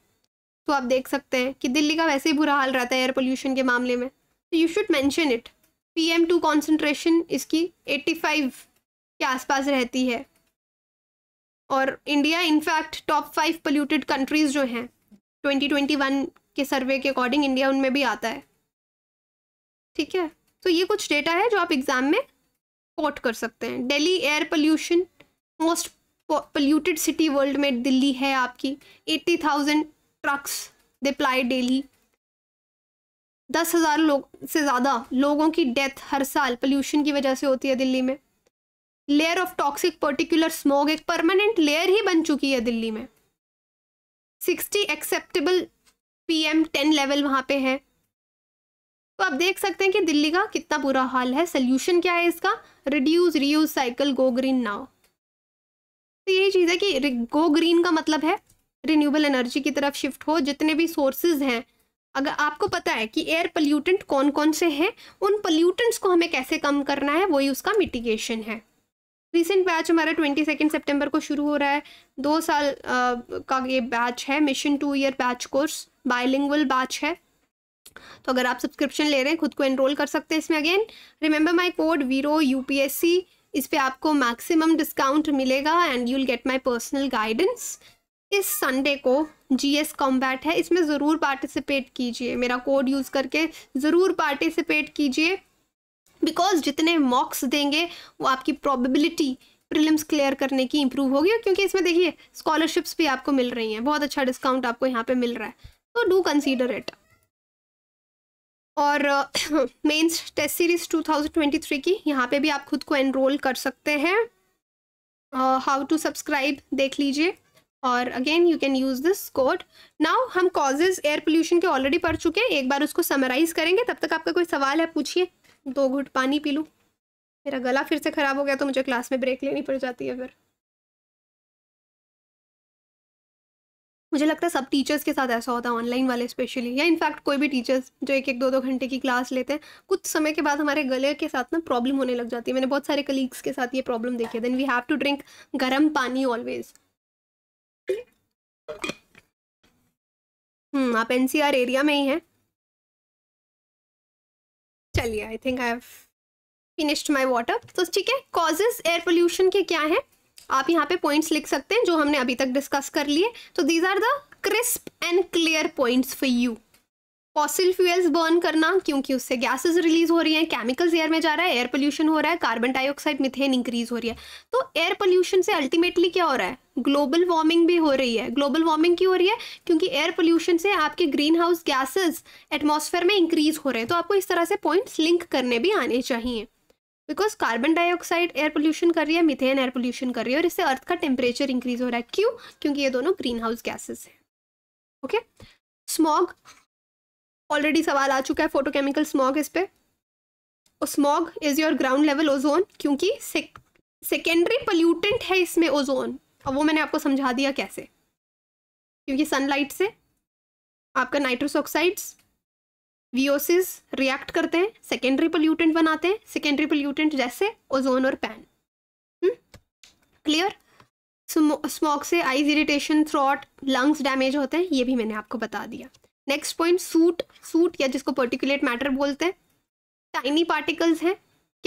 तो आप देख सकते हैं कि दिल्ली का वैसे ही बुरा हाल रहता है एयर पोल्यूशन के मामले में तो you should mention it P M two concentration इसकी एट्टी फाइव के आसपास रहती है और India in fact top five polluted countries जो हैं ट्वेंटी ट्वेंटी वन के सर्वे के अकॉर्डिंग इंडिया उनमें भी आता है ठीक है तो ये कुछ डेटा है जो आप एग्ज़ाम में कोट कर सकते हैं Delhi air pollution most polluted city world में दिल्ली है आपकी eighty thousand trucks they ply daily दस हज़ार लोग से ज़्यादा लोगों की डेथ हर साल पोल्यूशन की वजह से होती है दिल्ली में layer of toxic particular smog एक परमानेंट लेयर ही बन चुकी है दिल्ली में sixty acceptable P M ten level वहाँ पे है तो आप देख सकते हैं कि दिल्ली का कितना बुरा हाल है सोल्यूशन क्या है इसका reduce reuse cycle go green now तो यही चीज़ है कि गो ग्रीन का मतलब है रिन्यूबल एनर्जी की तरफ शिफ्ट हो जितने भी सोर्सेज हैं अगर आपको पता है कि एयर पल्यूटेंट कौन कौन से हैं उन पल्यूटेंट्स को हमें कैसे कम करना है वही उसका मिटिगेशन है रिसेंट बैच हमारा ट्वेंटी सेकेंड सेप्टेम्बर को शुरू हो रहा है दो साल आ, का ये बैच है mission two year batch course bilingual batch है तो अगर आप सब्सक्रिप्शन ले रहे हैं खुद को एनरोल कर सकते हैं इसमें अगेन रिमेंबर माई कोड वीरो यू पी एस सी इस पर आपको मैक्सिमम डिस्काउंट मिलेगा and you will get my personal guidance इस संडे को जी एस कॉम्बैट है इसमें ज़रूर पार्टिसिपेट कीजिए मेरा कोड यूज़ करके ज़रूर पार्टिसिपेट कीजिए बिकॉज जितने मॉक्स देंगे वो आपकी प्रॉबिलिटी प्रिलिम्स क्लियर करने की इम्प्रूव होगी क्योंकि इसमें देखिए स्कॉलरशिप्स भी आपको मिल रही हैं बहुत अच्छा डिस्काउंट आपको यहाँ पे मिल रहा है तो डू कंसीडर इट और मेंस टेस्ट सीरीज 2023 की यहाँ पे भी आप खुद को एनरोल कर सकते हैं हाउ टू सब्सक्राइब देख लीजिए और again you can use this code now हम कॉजेज एयर पोल्यूशन के ऑलरेडी पढ़ चुके हैं एक बार उसको समराइज करेंगे तब तक आपका कोई सवाल है पूछिए दो घुट पानी पी लूँ मेरा गला फिर से ख़राब हो गया तो मुझे क्लास में ब्रेक लेनी पड़ जाती है फिर मुझे लगता है सब टीचर्स के साथ ऐसा होता है ऑनलाइन वाले स्पेशली या इनफैक्ट कोई भी टीचर्स जो एक एक दो दो घंटे की क्लास लेते हैं कुछ समय के बाद हमारे गले के साथ ना प्रॉब्लम होने लग जाती है मैंने बहुत सारे कलीग्स के साथ ये प्रॉब्लम देखी है then we have to drink गर्म पानी ऑलवेज हम्म आप एन एरिया में ही हैं चलिए I think I have finished my water तो ठीक है कॉजेज एयर पोल्यूशन के क्या हैं आप यहाँ पे पॉइंट्स लिख सकते हैं जो हमने अभी तक डिस्कस कर लिए तो these are the crisp and clear points for you fossil fuels burn करना क्योंकि उससे गैसेस रिलीज हो रही हैं केमिकल्स एयर में जा रहा है एयर पोल्यूशन हो रहा है कार्बन डाइऑक्साइड मिथेन इंक्रीज हो रही है तो एयर पोल्यूशन से अल्टीमेटली क्या हो रहा है ग्लोबल वार्मिंग भी हो रही है ग्लोबल वार्मिंग क्यों हो रही है क्योंकि एयर पोल्यूशन से आपके ग्रीन हाउस गैसेज एटमोसफेयर में इंक्रीज हो रहे हैं तो आपको इस तरह से पॉइंट्स लिंक करने भी आने चाहिए because carbon dioxide air pollution कर रही है मिथेन एयर पोल्यूशन कर रही है और इससे अर्थ का टेम्परेचर इंक्रीज हो रहा है क्यों क्योंकि ये दोनों ग्रीन हाउस गैसेस हैं ओके स्मॉग ऑलरेडी सवाल आ चुका है फोटोकेमिकल स्मॉग इस पर smog is your ground level ozone क्योंकि सेकेंडरी पोल्यूटेंट है इसमें ओजोन अब वो मैंने आपको समझा दिया कैसे क्योंकि सनलाइट से आपका नाइट्रोस ऑक्साइड्स वीओसिस रिएक्ट करते हैं सेकेंडरी पोल्यूटेंट बनाते हैं सेकेंडरी पोल्यूटेंट जैसे ओजोन और पैन क्लियर स्मोक से eyes irritation throat lungs damage होते हैं ये भी मैंने आपको बता दिया नेक्स्ट पॉइंट सूट सूट या जिसको पर्टिकुलेट मैटर बोलते हैं टाइनी पार्टिकल्स हैं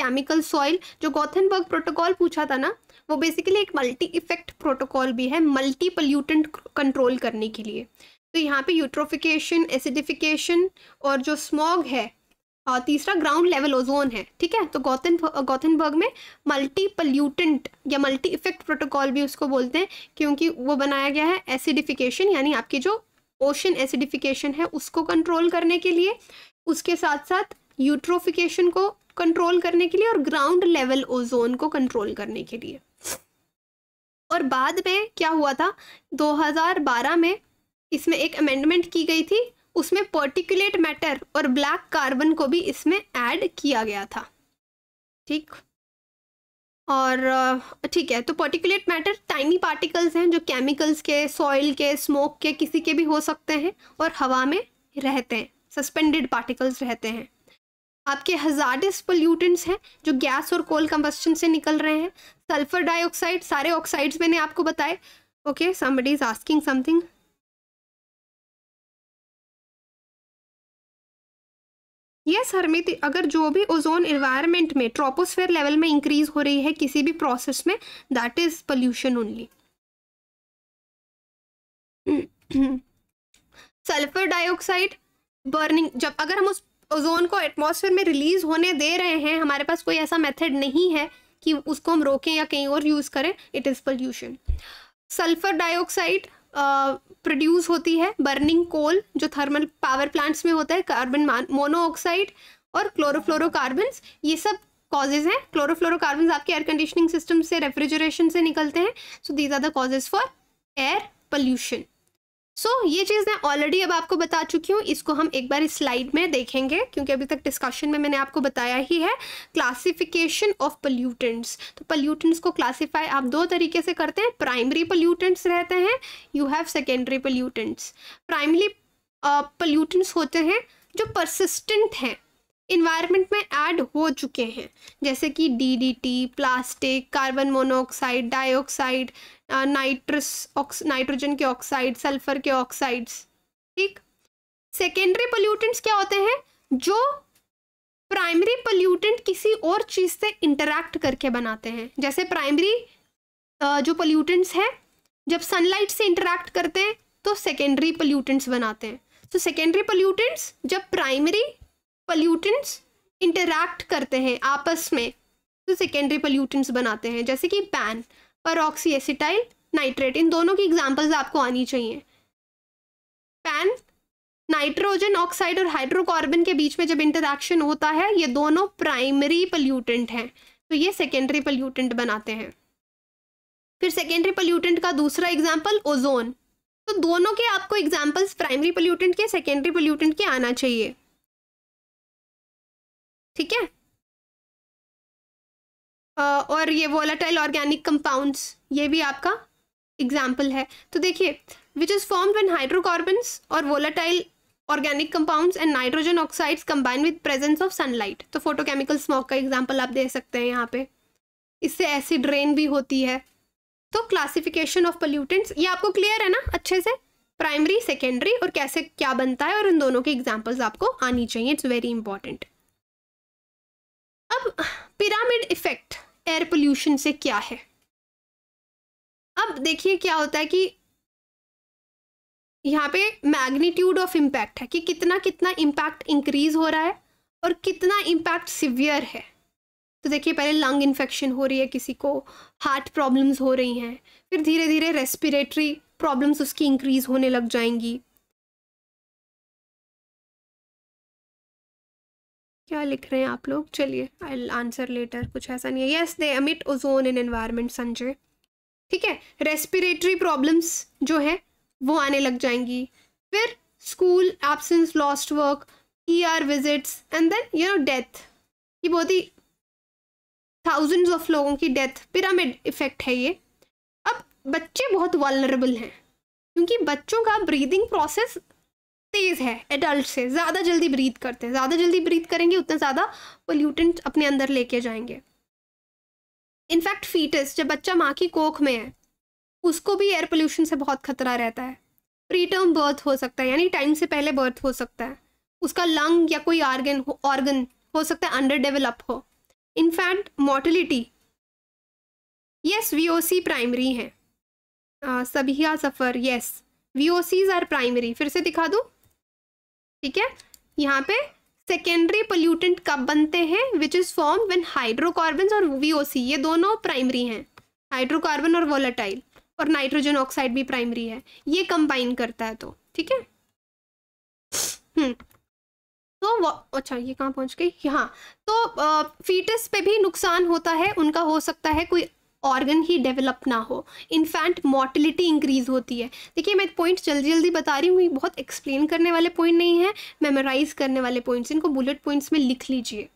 केमिकल सॉइल जो गोथनबर्ग प्रोटोकॉल पूछा था ना वो बेसिकली एक मल्टी इफेक्ट प्रोटोकॉल भी है मल्टी पल्यूटेंट कंट्रोल करने के लिए तो यहाँ पे यूट्रोफिकेशन एसिडिफिकेशन और जो स्मॉग है और तीसरा ग्राउंड लेवल ओजोन है ठीक है तो गौतन गौथनबर्ग में मल्टी पल्यूटेंट या मल्टी इफेक्ट प्रोटोकॉल भी उसको बोलते हैं क्योंकि वो बनाया गया है एसिडिफिकेशन यानी आपकी जो ओशन एसिडिफिकेशन है उसको कंट्रोल करने के लिए उसके साथ साथ यूट्रोफिकेशन को कंट्रोल करने के लिए और ग्राउंड लेवल ओजोन को कंट्रोल करने के लिए और बाद में क्या हुआ था 2012 में इसमें एक अमेंडमेंट की गई थी उसमें पर्टिकुलेट मैटर और ब्लैक कार्बन को भी इसमें ऐड किया गया था ठीक और ठीक है तो पर्टिकुलेट मैटर टाइनी पार्टिकल्स हैं जो केमिकल्स के सॉइल के स्मोक के किसी के भी हो सकते हैं और हवा में रहते हैं सस्पेंडेड पार्टिकल्स रहते हैं आपके हजार्डिस पोल्यूटेंट्स हैं जो गैस और कोल कम्बस्टन से निकल रहे हैं सल्फर डाइऑक्साइड सारे ऑक्साइड्स मैंने आपको बताए okay somebody is asking something yes Harmit अगर जो भी ओजोन इन्वायरमेंट में ट्रोपोस्फेयर लेवल में इंक्रीज हो रही है किसी भी प्रोसेस में that is pollution only sulphur dioxide burning जब अगर हम उस ओजोन को एटमॉस्फेयर में रिलीज होने दे रहे हैं हमारे पास कोई ऐसा मेथड नहीं है कि उसको हम रोकें या कहीं और यूज़ करें it is pollution sulphur dioxide produce होती है बर्निंग कोल जो थर्मल पावर प्लांट्स में होता है कार्बन मोनोऑक्साइड और क्लोरोफ्लोरोकार्बन ये सब कॉजेज हैं क्लोरोफ्लोरोकार्बन आपके एयर कंडीशनिंग सिस्टम से रेफ्रिजरेशन से निकलते हैं so these are the causes for air pollution so so, ये चीज़ मैं ऑलरेडी अब आपको बता चुकी हूँ इसको हम एक बार स्लाइड में देखेंगे क्योंकि अभी तक डिस्कशन में मैंने आपको बताया ही है क्लासिफिकेशन ऑफ पल्यूटेंट्स तो पल्यूटेंट्स को क्लासिफाई आप दो तरीके से करते हैं प्राइमरी पल्यूटेंट्स रहते हैं you have secondary pollutants primary pollutants होते हैं जो परसिस्टेंट हैं इन्वायरमेंट में ऐड हो चुके हैं जैसे कि DDT plastic carbon monoxide dioxide nitrous ox nitrogen के ऑक्साइड सल्फर के ऑक्साइड्स ठीक सेकेंडरी पोल्यूटेंट्स क्या होते हैं जो प्राइमरी पोल्यूटेंट किसी और चीज़ से इंटरैक्ट करके बनाते हैं जैसे प्राइमरी uh, जो पोल्यूटेंट्स हैं जब सनलाइट से इंटरैक्ट करते हैं तो सेकेंडरी पोल्यूटेंट्स बनाते हैं तो सेकेंडरी पोल्यूटेंट्स जब प्राइमरी पल्यूटेंट्स इंटरैक्ट करते हैं आपस में तो सेकेंडरी पल्यूटेंट्स बनाते हैं जैसे कि पैन पर एसिटाइल नाइट्रेट इन दोनों की एग्जाम्पल्स आपको आनी चाहिए पैन नाइट्रोजन ऑक्साइड और हाइड्रोकार्बन के बीच में जब इंटरैक्शन होता है ये दोनों प्राइमरी पल्यूटेंट हैं तो ये सेकेंडरी पल्यूटेंट बनाते हैं फिर सेकेंडरी पल्यूटेंट का दूसरा एग्जाम्पल ओजोन तो दोनों के आपको एग्जाम्पल्स प्राइमरी पल्यूटेंट के सेकेंडरी पल्यूटेंट के आना चाहिए ठीक है और ये वोलाटाइल ऑर्गेनिक कंपाउंड्स ये भी आपका एग्जाम्पल है तो देखिए which is form when hydrocarbons और volatile organic compounds and nitrogen oxides combine with presence of sunlight तो फोटोकेमिकल स्मॉक का एग्जाम्पल आप दे सकते हैं यहाँ पे इससे एसिड रेन भी होती है तो क्लासिफिकेशन ऑफ पोल्यूटेंट्स ये आपको क्लियर है ना अच्छे से प्राइमरी सेकेंडरी और कैसे क्या बनता है और इन दोनों के एग्जाम्पल्स आपको आनी चाहिए इट्स वेरी इंपॉर्टेंट अब पिरामिड इफेक्ट एयर पोल्यूशन से क्या है अब देखिए क्या होता है कि यहाँ पे मैग्नीट्यूड ऑफ इम्पैक्ट है कि कितना कितना इम्पैक्ट इंक्रीज हो रहा है और कितना इम्पैक्ट सिवियर है तो देखिए पहले लंग इन्फेक्शन हो रही है किसी को हार्ट प्रॉब्लम्स हो रही हैं फिर धीरे धीरे रेस्पिरेटरी प्रॉब्लम्स उसकी इंक्रीज होने लग जाएंगी क्या लिख रहे हैं आप लोग चलिए आई आंसर लेटर कुछ ऐसा नहीं है येस दे अमिट ओजोन इन एनवायरमेंट संजय ठीक है रेस्पिरेटरी प्रॉब्लम्स जो है वो आने लग जाएंगी फिर school absence lost work E R visits and then you know death ये बहुत ही थाउजेंड्स ऑफ लोगों की डेथ पिरामिड इफेक्ट है ये अब बच्चे बहुत वालनरेबल हैं क्योंकि बच्चों का ब्रीदिंग प्रोसेस तेज़ है एडल्ट से ज़्यादा जल्दी ब्रीथ करते हैं ज़्यादा जल्दी ब्रीथ करेंगे उतना ज़्यादा पोल्यूटेंट अपने अंदर लेके जाएंगे इनफैक्ट फीटस जब बच्चा माँ की कोख में है उसको भी एयर पोल्यूशन से बहुत खतरा रहता है प्री टर्म बर्थ हो सकता है यानी टाइम से पहले बर्थ हो सकता है उसका लंग या कोई ऑर्गन हो ऑर्गन हो सकता है अंडर डेवलप हो in fact mortality yes V O C primary है सभी suffer yes V O Cs are primary फिर से दिखा दूँ ठीक है यहाँ पे सेकेंडरी पोल्यूटेंट कब बनते हैं which is form when hydrocarbon और वी ये दोनों प्राइमरी हैं हाइड्रोकार्बन और वोलाटाइल और नाइट्रोजन ऑक्साइड भी प्राइमरी है ये कंबाइन करता है तो ठीक है हम्म। तो अच्छा ये कहाँ पहुँच गई हाँ तो फीटस पे भी नुकसान होता है उनका हो सकता है कोई ऑर्गन ही डेवलप ना हो इन्फैंट मोर्टिलिटी इंक्रीज़ होती है देखिए मैं पॉइंट जल्दी जल्दी बता रही हूँ बहुत एक्सप्लेन करने वाले पॉइंट नहीं है मेमोराइज करने वाले पॉइंट्स इनको बुलेट पॉइंट्स में लिख लीजिए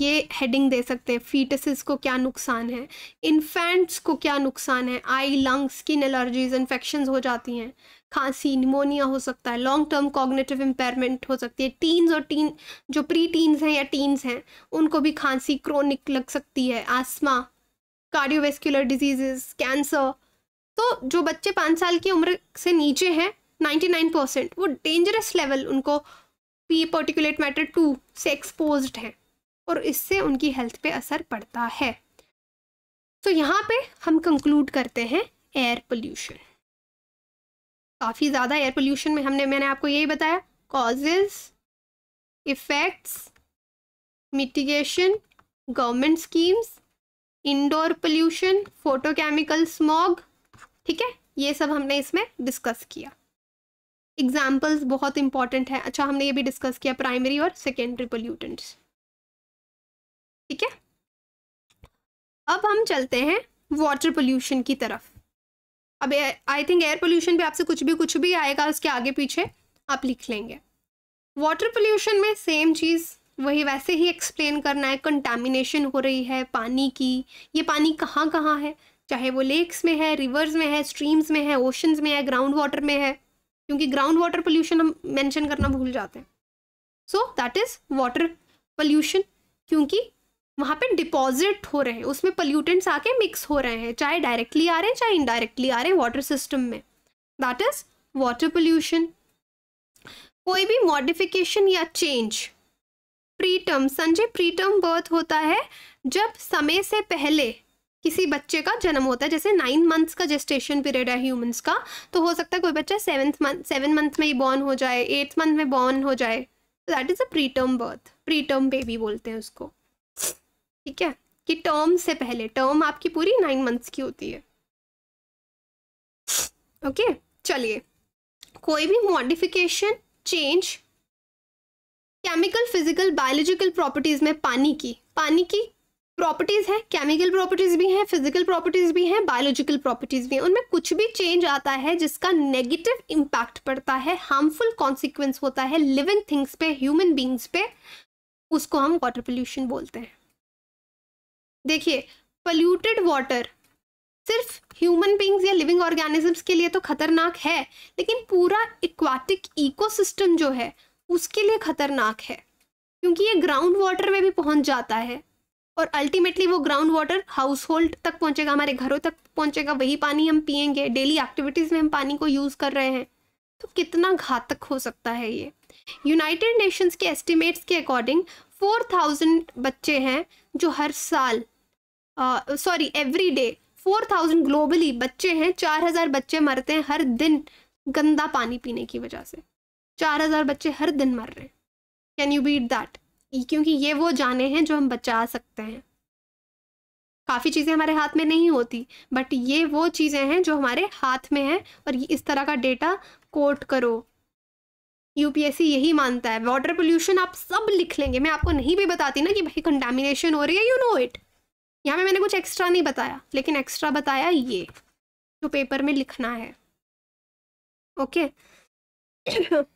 ये हेडिंग दे सकते हैं फीटसिस को क्या नुकसान है इन्फेंट्स को क्या नुकसान है eye lung skin allergies infection हो जाती हैं खांसी निमोनिया हो सकता है लॉन्ग टर्म कॉग्नेटिव इम्पेयरमेंट हो सकती है टीन्स और टीन जो प्री टीन्स हैं या टीन्स हैं उनको भी खांसी क्रोनिक लग सकती है आसमा कार्डियोवेस्क्यूलर डिजीजेस कैंसर तो जो बच्चे पाँच साल की उम्र से नीचे हैं नाइन परसेंट वो डेंजरस लेवल उनको पी पर्टिकुलेट मैटर टू से एक्सपोज हैं और इससे उनकी हेल्थ पे असर पड़ता है तो so, यहाँ पे हम कंक्लूड करते हैं एयर पोल्यूशन काफ़ी ज़्यादा एयर पोल्यूशन में हमने मैंने आपको यही बताया causes effects mitigation government schemes indoor pollution photochemical smog ठीक है ये सब हमने इसमें डिस्कस किया एग्जाम्पल्स बहुत इंपॉर्टेंट है अच्छा हमने ये भी डिस्कस किया प्राइमरी और सेकेंडरी पोल्यूटेंट्स ठीक है अब हम चलते हैं वाटर पोल्यूशन की तरफ अब आई थिंक एयर पोल्यूशन भी आपसे कुछ भी कुछ भी आएगा उसके आगे पीछे आप लिख लेंगे वाटर पोल्यूशन में सेम चीज़ वही वैसे ही एक्सप्लेन करना है कंटामिनेशन हो रही है पानी की ये पानी कहाँ कहाँ है चाहे वो लेक्स में है रिवर्स में है स्ट्रीम्स में है ओशंस में है ग्राउंड वाटर में है क्योंकि ग्राउंड वाटर पोल्यूशन हम मेंशन करना भूल जाते हैं so that is water pollution क्योंकि वहाँ पे डिपॉजिट हो रहे हैं उसमें पोल्यूटेंट्स आके मिक्स हो रहे हैं चाहे डायरेक्टली आ रहे हैं चाहे इनडायरेक्टली आ रहे हैं वाटर सिस्टम में दैट इज़ वाटर पोल्यूशन कोई भी मॉडिफिकेशन या change preterm Sanjay preterm birth होता है जब समय से पहले किसी बच्चे का जन्म होता है जैसे नाइन मंथ्स का जेस्टेशन पीरियड है ह्यूमंस का तो हो सकता है कोई बच्चा सेवन्थ मंथ सेवन मंथ में ही बॉर्न हो जाए एट्थ मंथ में बॉर्न हो जाए that is a preterm birth preterm baby बोलते हैं उसको ठीक है कि टर्म से पहले टर्म आपकी पूरी नाइन मंथ्स की होती है ओके okay, चलिए कोई भी modification change chemical physical biological properties में पानी की पानी की प्रॉपर्टीज़ हैं केमिकल प्रॉपर्टीज़ भी हैं फिजिकल प्रॉपर्टीज़ भी हैं बायोलॉजिकल प्रॉपर्टीज़ भी हैं उनमें कुछ भी चेंज आता है जिसका नेगेटिव इम्पैक्ट पड़ता है हार्मफुल कॉन्सिक्वेंस होता है लिविंग थिंग्स पे ह्यूमन बींग्स पे उसको हम वाटर पोल्यूशन बोलते हैं देखिए पल्यूटेड वाटर सिर्फ ह्यूमन बींग्स या लिविंग ऑर्गेनिजम्स के लिए तो खतरनाक है लेकिन पूरा इक्वाटिक इकोसिस्टम जो है उसके लिए ख़तरनाक है क्योंकि ये ग्राउंड वाटर में भी पहुंच जाता है और अल्टीमेटली वो ग्राउंड वाटर हाउस होल्ड तक पहुंचेगा हमारे घरों तक पहुंचेगा वही पानी हम पियेंगे डेली एक्टिविटीज़ में हम पानी को यूज़ कर रहे हैं तो कितना घातक हो सकता है ये यूनाइटेड नेशंस के एस्टिमेट्स के अकॉर्डिंग फोर थाउजेंड बच्चे हैं जो हर साल sorry every day four thousand globally बच्चे हैं चार हज़ार बच्चे मरते हैं हर दिन गंदा पानी पीने की वजह से चार हज़ार बच्चे हर दिन मर रहे हैं कैन यू बीट दैट क्योंकि ये वो जाने हैं जो हम बचा सकते हैं काफ़ी चीज़ें हमारे हाथ में नहीं होती बट ये वो चीज़ें हैं जो हमारे हाथ में हैं और इस तरह का डेटा कोट करो यूपीएससी यही मानता है वाटर पोल्यूशन आप सब लिख लेंगे मैं आपको नहीं भी बताती ना कि भाई कंटेमिनेशन हो रही है यू नो इट यहाँ पे मैंने कुछ एक्स्ट्रा नहीं बताया लेकिन एक्स्ट्रा बताया ये जो पेपर में लिखना है ओके okay?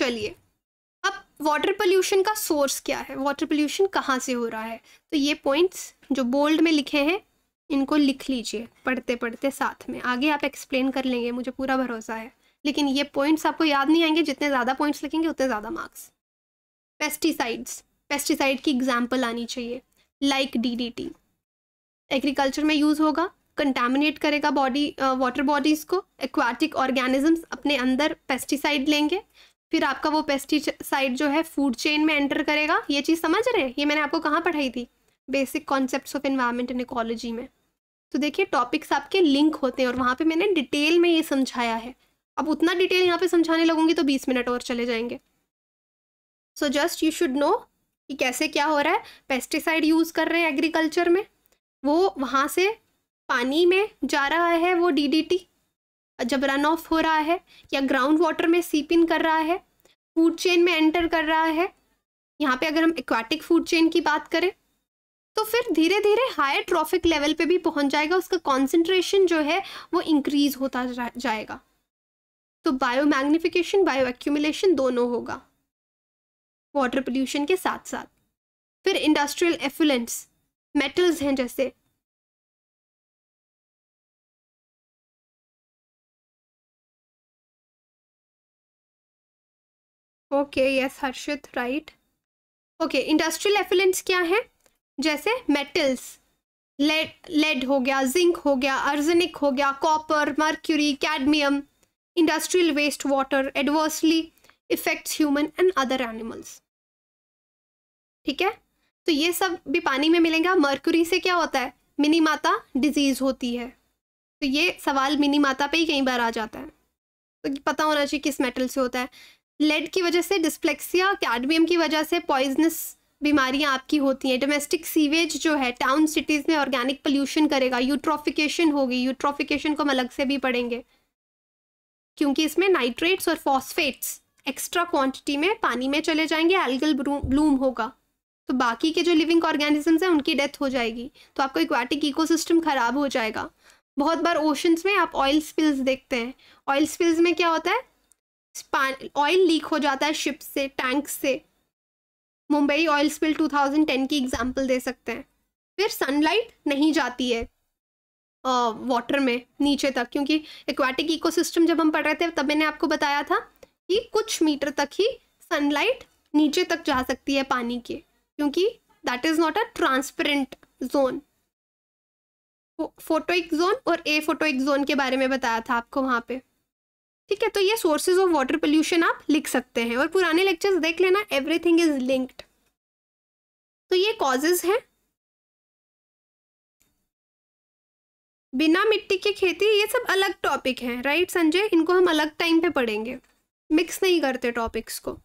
चलिए अब वाटर पोल्यूशन का सोर्स क्या है वाटर पोल्यूशन कहाँ से हो रहा है तो ये पॉइंट्स जो बोल्ड में लिखे हैं इनको लिख लीजिए पढ़ते पढ़ते साथ में आगे आप एक्सप्लेन कर लेंगे मुझे पूरा भरोसा है लेकिन ये पॉइंट्स आपको याद नहीं आएंगे जितने ज़्यादा पॉइंट्स लिखेंगे उतने ज़्यादा मार्क्स पेस्टिसाइड्स पेस्टिसाइड की एग्जाम्पल आनी चाहिए लाइक टी एग्रीकल्चर में यूज़ होगा कंटेमिनेट करेगा बॉडी वाटर बॉडीज़ को एक्वाटिक ऑर्गेनिजम्स अपने अंदर पेस्टिसाइड लेंगे फिर आपका वो पेस्टिसाइड जो है फूड चेन में एंटर करेगा ये चीज़ समझ रहे हैं ये मैंने आपको कहाँ पढ़ाई थी basic concept of environment and ecology में तो देखिए टॉपिक्स आपके लिंक होते हैं और वहाँ पे मैंने डिटेल में ये समझाया है अब उतना डिटेल यहाँ पे समझाने लगूंगी तो बीस मिनट और चले जाएंगे so just you should know कि कैसे क्या हो रहा है पेस्टिसाइड यूज़ कर रहे हैं एग्रीकल्चर में वो वहाँ से पानी में जा रहा है वो डी जब रन ऑफ हो रहा है या ग्राउंड वाटर में सीपिन कर रहा है फूड चेन में एंटर कर रहा है यहाँ पे अगर हम एक्वाटिक फूड चेन की बात करें तो फिर धीरे धीरे हायर ट्रॉफिक लेवल पे भी पहुँच जाएगा उसका कॉन्सेंट्रेशन जो है वो इंक्रीज होता जाएगा तो बायो मैग्निफिकेशन बायो एक्यूमुलेशन दोनों होगा वाटर पोल्यूशन के साथ साथ फिर इंडस्ट्रियल एफुलेंट्स मेटल्स हैं जैसे okay yes Harshit right okay industrial effluents क्या हैं जैसे मेटल्स लेड लेड हो गया जिंक हो गया अर्जेनिक हो गया copper mercury cadmium industrial waste water adversely effects human and other animals ठीक है तो ये सब भी पानी में मिलेगा मर्क्यूरी से क्या होता है मिनी माता डिजीज़ होती है तो ये सवाल मिनी माता पे ही कई बार आ जाता है तो पता होना चाहिए किस मेटल से होता है लेड की वजह से डिस्प्लेक्सिया कैडमियम की वजह से पॉइजनस बीमारियां आपकी होती हैं डोमेस्टिक सीवेज जो है टाउन सिटीज़ में ऑर्गेनिक पोल्यूशन करेगा यूट्रोफिकेशन होगी यूट्रोफिकेशन को हम अलग से भी पढ़ेंगे क्योंकि इसमें नाइट्रेट्स और फॉस्फेट्स एक्स्ट्रा क्वांटिटी में पानी में चले जाएंगे एल्गल ब्लूम होगा तो बाकी के जो लिविंग ऑर्गेनिजम्स हैं उनकी डेथ हो जाएगी तो आपको इक्वाटिक इकोसिस्टम ख़राब हो जाएगा बहुत बार ओशंस में आप ऑयल स्पिल्स देखते हैं ऑयल स्पिल्स में क्या होता है ऑयल लीक हो जाता है शिप से टैंक से मुंबई ऑयल स्पिल 2010 की एग्जांपल दे सकते हैं फिर सनलाइट नहीं जाती है वाटर में नीचे तक क्योंकि एक्वाटिक इकोसिस्टम जब हम पढ़ रहे थे तब मैंने आपको बताया था कि कुछ मीटर तक ही सनलाइट नीचे तक जा सकती है पानी के क्योंकि that is not a transparent zone photic zone और ए फोटोइक जोन के बारे में बताया था आपको वहाँ पे ठीक है तो ये सोर्सेज ऑफ वाटर पोल्यूशन आप लिख सकते हैं और पुराने लेक्चर्स देख लेना एवरीथिंग इज लिंक्ड तो ये कॉजेज हैं बिना मिट्टी के खेती ये सब अलग टॉपिक हैं राइट संजय इनको हम अलग टाइम पे पढ़ेंगे मिक्स नहीं करते टॉपिक्स को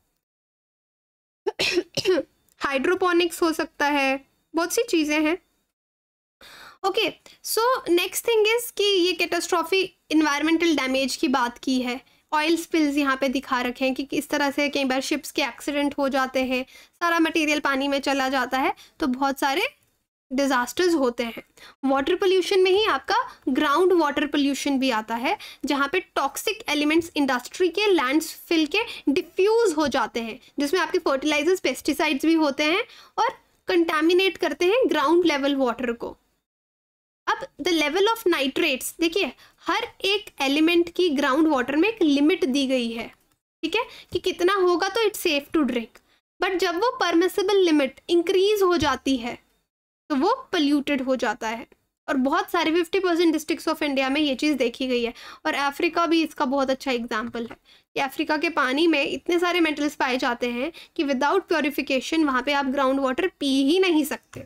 हाइड्रोपोनिक्स हो सकता है बहुत सी चीज़ें हैं okay so next thing is कि ये कैटास्ट्रॉफी इन्वायरमेंटल डैमेज की बात की है ऑयल स्पिल्स यहाँ पे दिखा रखे हैं कि किस तरह से कई बार शिप्स के एक्सीडेंट हो जाते हैं सारा मटेरियल पानी में चला जाता है तो बहुत सारे डिज़ास्टर्स होते हैं वाटर पोल्यूशन में ही आपका ग्राउंड वाटर पोल्यूशन भी आता है जहाँ पे टॉक्सिक एलिमेंट्स इंडस्ट्री के लैंडफिल के डिफ्यूज़ हो जाते हैं जिसमें आपके फर्टिलाइजर्स पेस्टिसाइड्स भी होते हैं और कंटेमिनेट करते हैं ग्राउंड लेवल वाटर को अब द लेवल ऑफ नाइट्रेट्स देखिए हर एक एलिमेंट की ग्राउंड वाटर में एक लिमिट दी गई है ठीक है कि कितना होगा तो it's safe to drink but जब वो परमिसेबल लिमिट इंक्रीज हो जाती है तो वो पल्यूटेड हो जाता है और बहुत सारे fifty percent district of India में ये चीज़ देखी गई है और अफ्रीका भी इसका बहुत अच्छा एग्जाम्पल है कि अफ्रीका के पानी में इतने सारे मेटल्स पाए जाते हैं कि विदाउट प्योरीफिकेशन वहाँ पे आप ग्राउंड वाटर पी ही नहीं सकते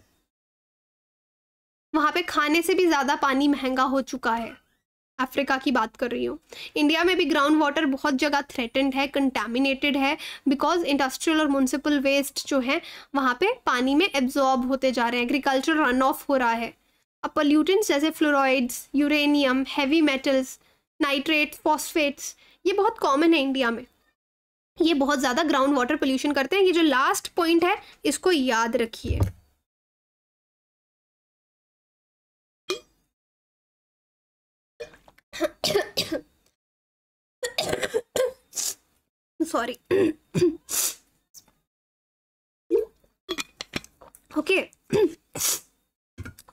वहाँ पे खाने से भी ज़्यादा पानी महंगा हो चुका है अफ्रीका की बात कर रही हूँ इंडिया में भी ग्राउंड वाटर बहुत जगह थ्रेटेंड है कंटेमिनेटेड है बिकॉज इंडस्ट्रियल और म्यूनसिपल वेस्ट जो है वहाँ पे पानी में एब्जॉर्ब होते जा रहे हैं एग्रीकल्चर रन ऑफ हो रहा है अब पल्यूटेंट्स जैसे fluorides uranium heavy metals nitrate phosphates ये बहुत कॉमन है इंडिया में ये बहुत ज़्यादा ग्राउंड वाटर पोल्यूशन करते हैं ये जो लास्ट पॉइंट है इसको याद रखिए सॉरी ओके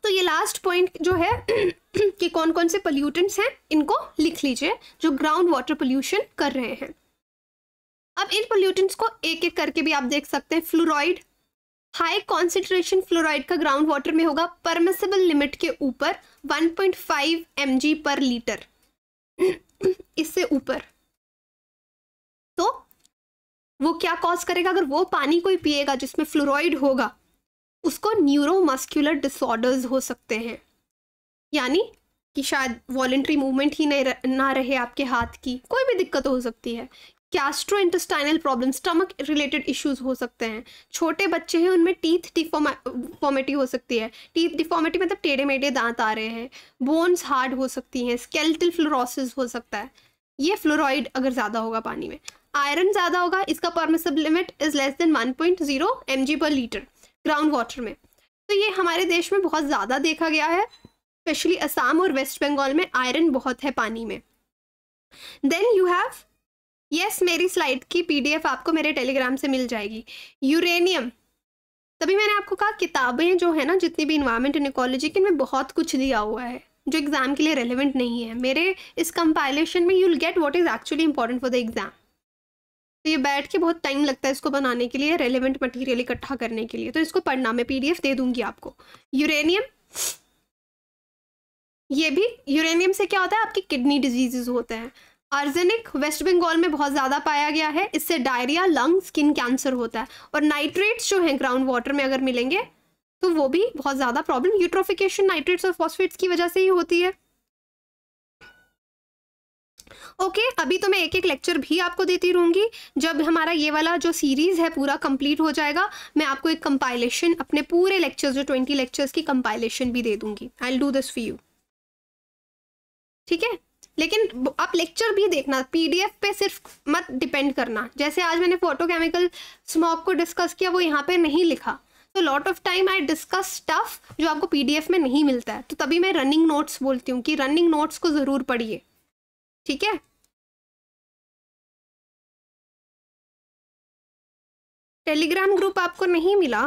तो ये लास्ट पॉइंट जो है कि कौन कौन से पोल्यूटेंट्स हैं इनको लिख लीजिए जो ग्राउंड वाटर पोल्यूशन कर रहे हैं अब इन पोल्यूटेंट्स को एक एक करके भी आप देख सकते हैं फ्लोराइड हाई कॉन्सेंट्रेशन फ्लोराइड का ग्राउंड वाटर में होगा परमिसेबल लिमिट के ऊपर 1.5 mg पर लीटर इससे ऊपर तो वो क्या कॉज करेगा अगर वो पानी कोई पिएगा जिसमें फ्लोराइड होगा उसको न्यूरोमस्कुलर डिसऑर्डर्स हो सकते हैं यानी कि शायद वॉलेंट्री मूवमेंट ही नहीं ना रहे आपके हाथ की कोई भी दिक्कत हो सकती है gastro intestinal problem stomach related issues हो सकते हैं छोटे बच्चे हैं उनमें टीथ डिफॉर्मेटी हो सकती है टीथ डिफॉर्मेटी मतलब टेढ़े मेढ़े दांत आ रहे हैं बोन्स हार्ड हो सकती हैं स्केल्टल फ्लोरोसिस हो सकता है ये फ्लोराइड अगर ज़्यादा होगा पानी में आयरन ज़्यादा होगा इसका permissible limit is less than one point zero M G per litre ground water में तो ये हमारे देश में बहुत ज़्यादा देखा गया है स्पेशली असम और वेस्ट बंगाल में आयरन बहुत है पानी में देन यू हैव यस मेरी स्लाइड की पीडीएफ आपको मेरे टेलीग्राम से मिल जाएगी यूरेनियम तभी मैंने आपको कहा किताबें जो है ना जितनी भी इन्वायरमेंट एंड इकोलॉजी की इनमें बहुत कुछ दिया हुआ है जो एग्ज़ाम के लिए रेलिवेंट नहीं है मेरे इस कंपाइलेशन में you will get what is actually important for the exam तो ये बैठ के बहुत टाइम लगता है इसको बनाने के लिए रेलिवेंट मटेरियल इकट्ठा करने के लिए तो इसको पढ़ना मैं पीडीएफ दे दूंगी आपको यूरेनियम ये भी यूरेनियम से क्या होता है आपकी किडनी डिजीज होते हैं आर्जेनिक वेस्ट बंगाल में बहुत ज़्यादा पाया गया है इससे डायरिया लंग स्किन कैंसर होता है और नाइट्रेट्स जो हैं ग्राउंड वाटर में अगर मिलेंगे तो वो भी बहुत ज़्यादा प्रॉब्लम यूट्रोफिकेशन नाइट्रेट्स और फॉस्फेट्स की वजह से ही होती है ओके okay, अभी तो मैं एक एक लेक्चर भी आपको देती रहूँगी जब हमारा ये वाला जो सीरीज़ है पूरा कंप्लीट हो जाएगा मैं आपको एक कंपाइलेशन अपने पूरे लेक्चर्स जो ट्वेंटी लेक्चर्स की कंपाइलेशन भी दे दूँगी I do this for you ठीक है लेकिन आप लेक्चर भी देखना पीडीएफ पे सिर्फ मत डिपेंड करना जैसे आज मैंने फोटोकेमिकल स्मॉक को डिस्कस किया वो यहाँ पे नहीं लिखा तो lot of time I discuss tough जो आपको पीडीएफ में नहीं मिलता है तो तभी मैं रनिंग नोट्स बोलती हूँ कि रनिंग नोट्स को ज़रूर पढ़िए ठीक है टेलीग्राम ग्रुप आपको नहीं मिला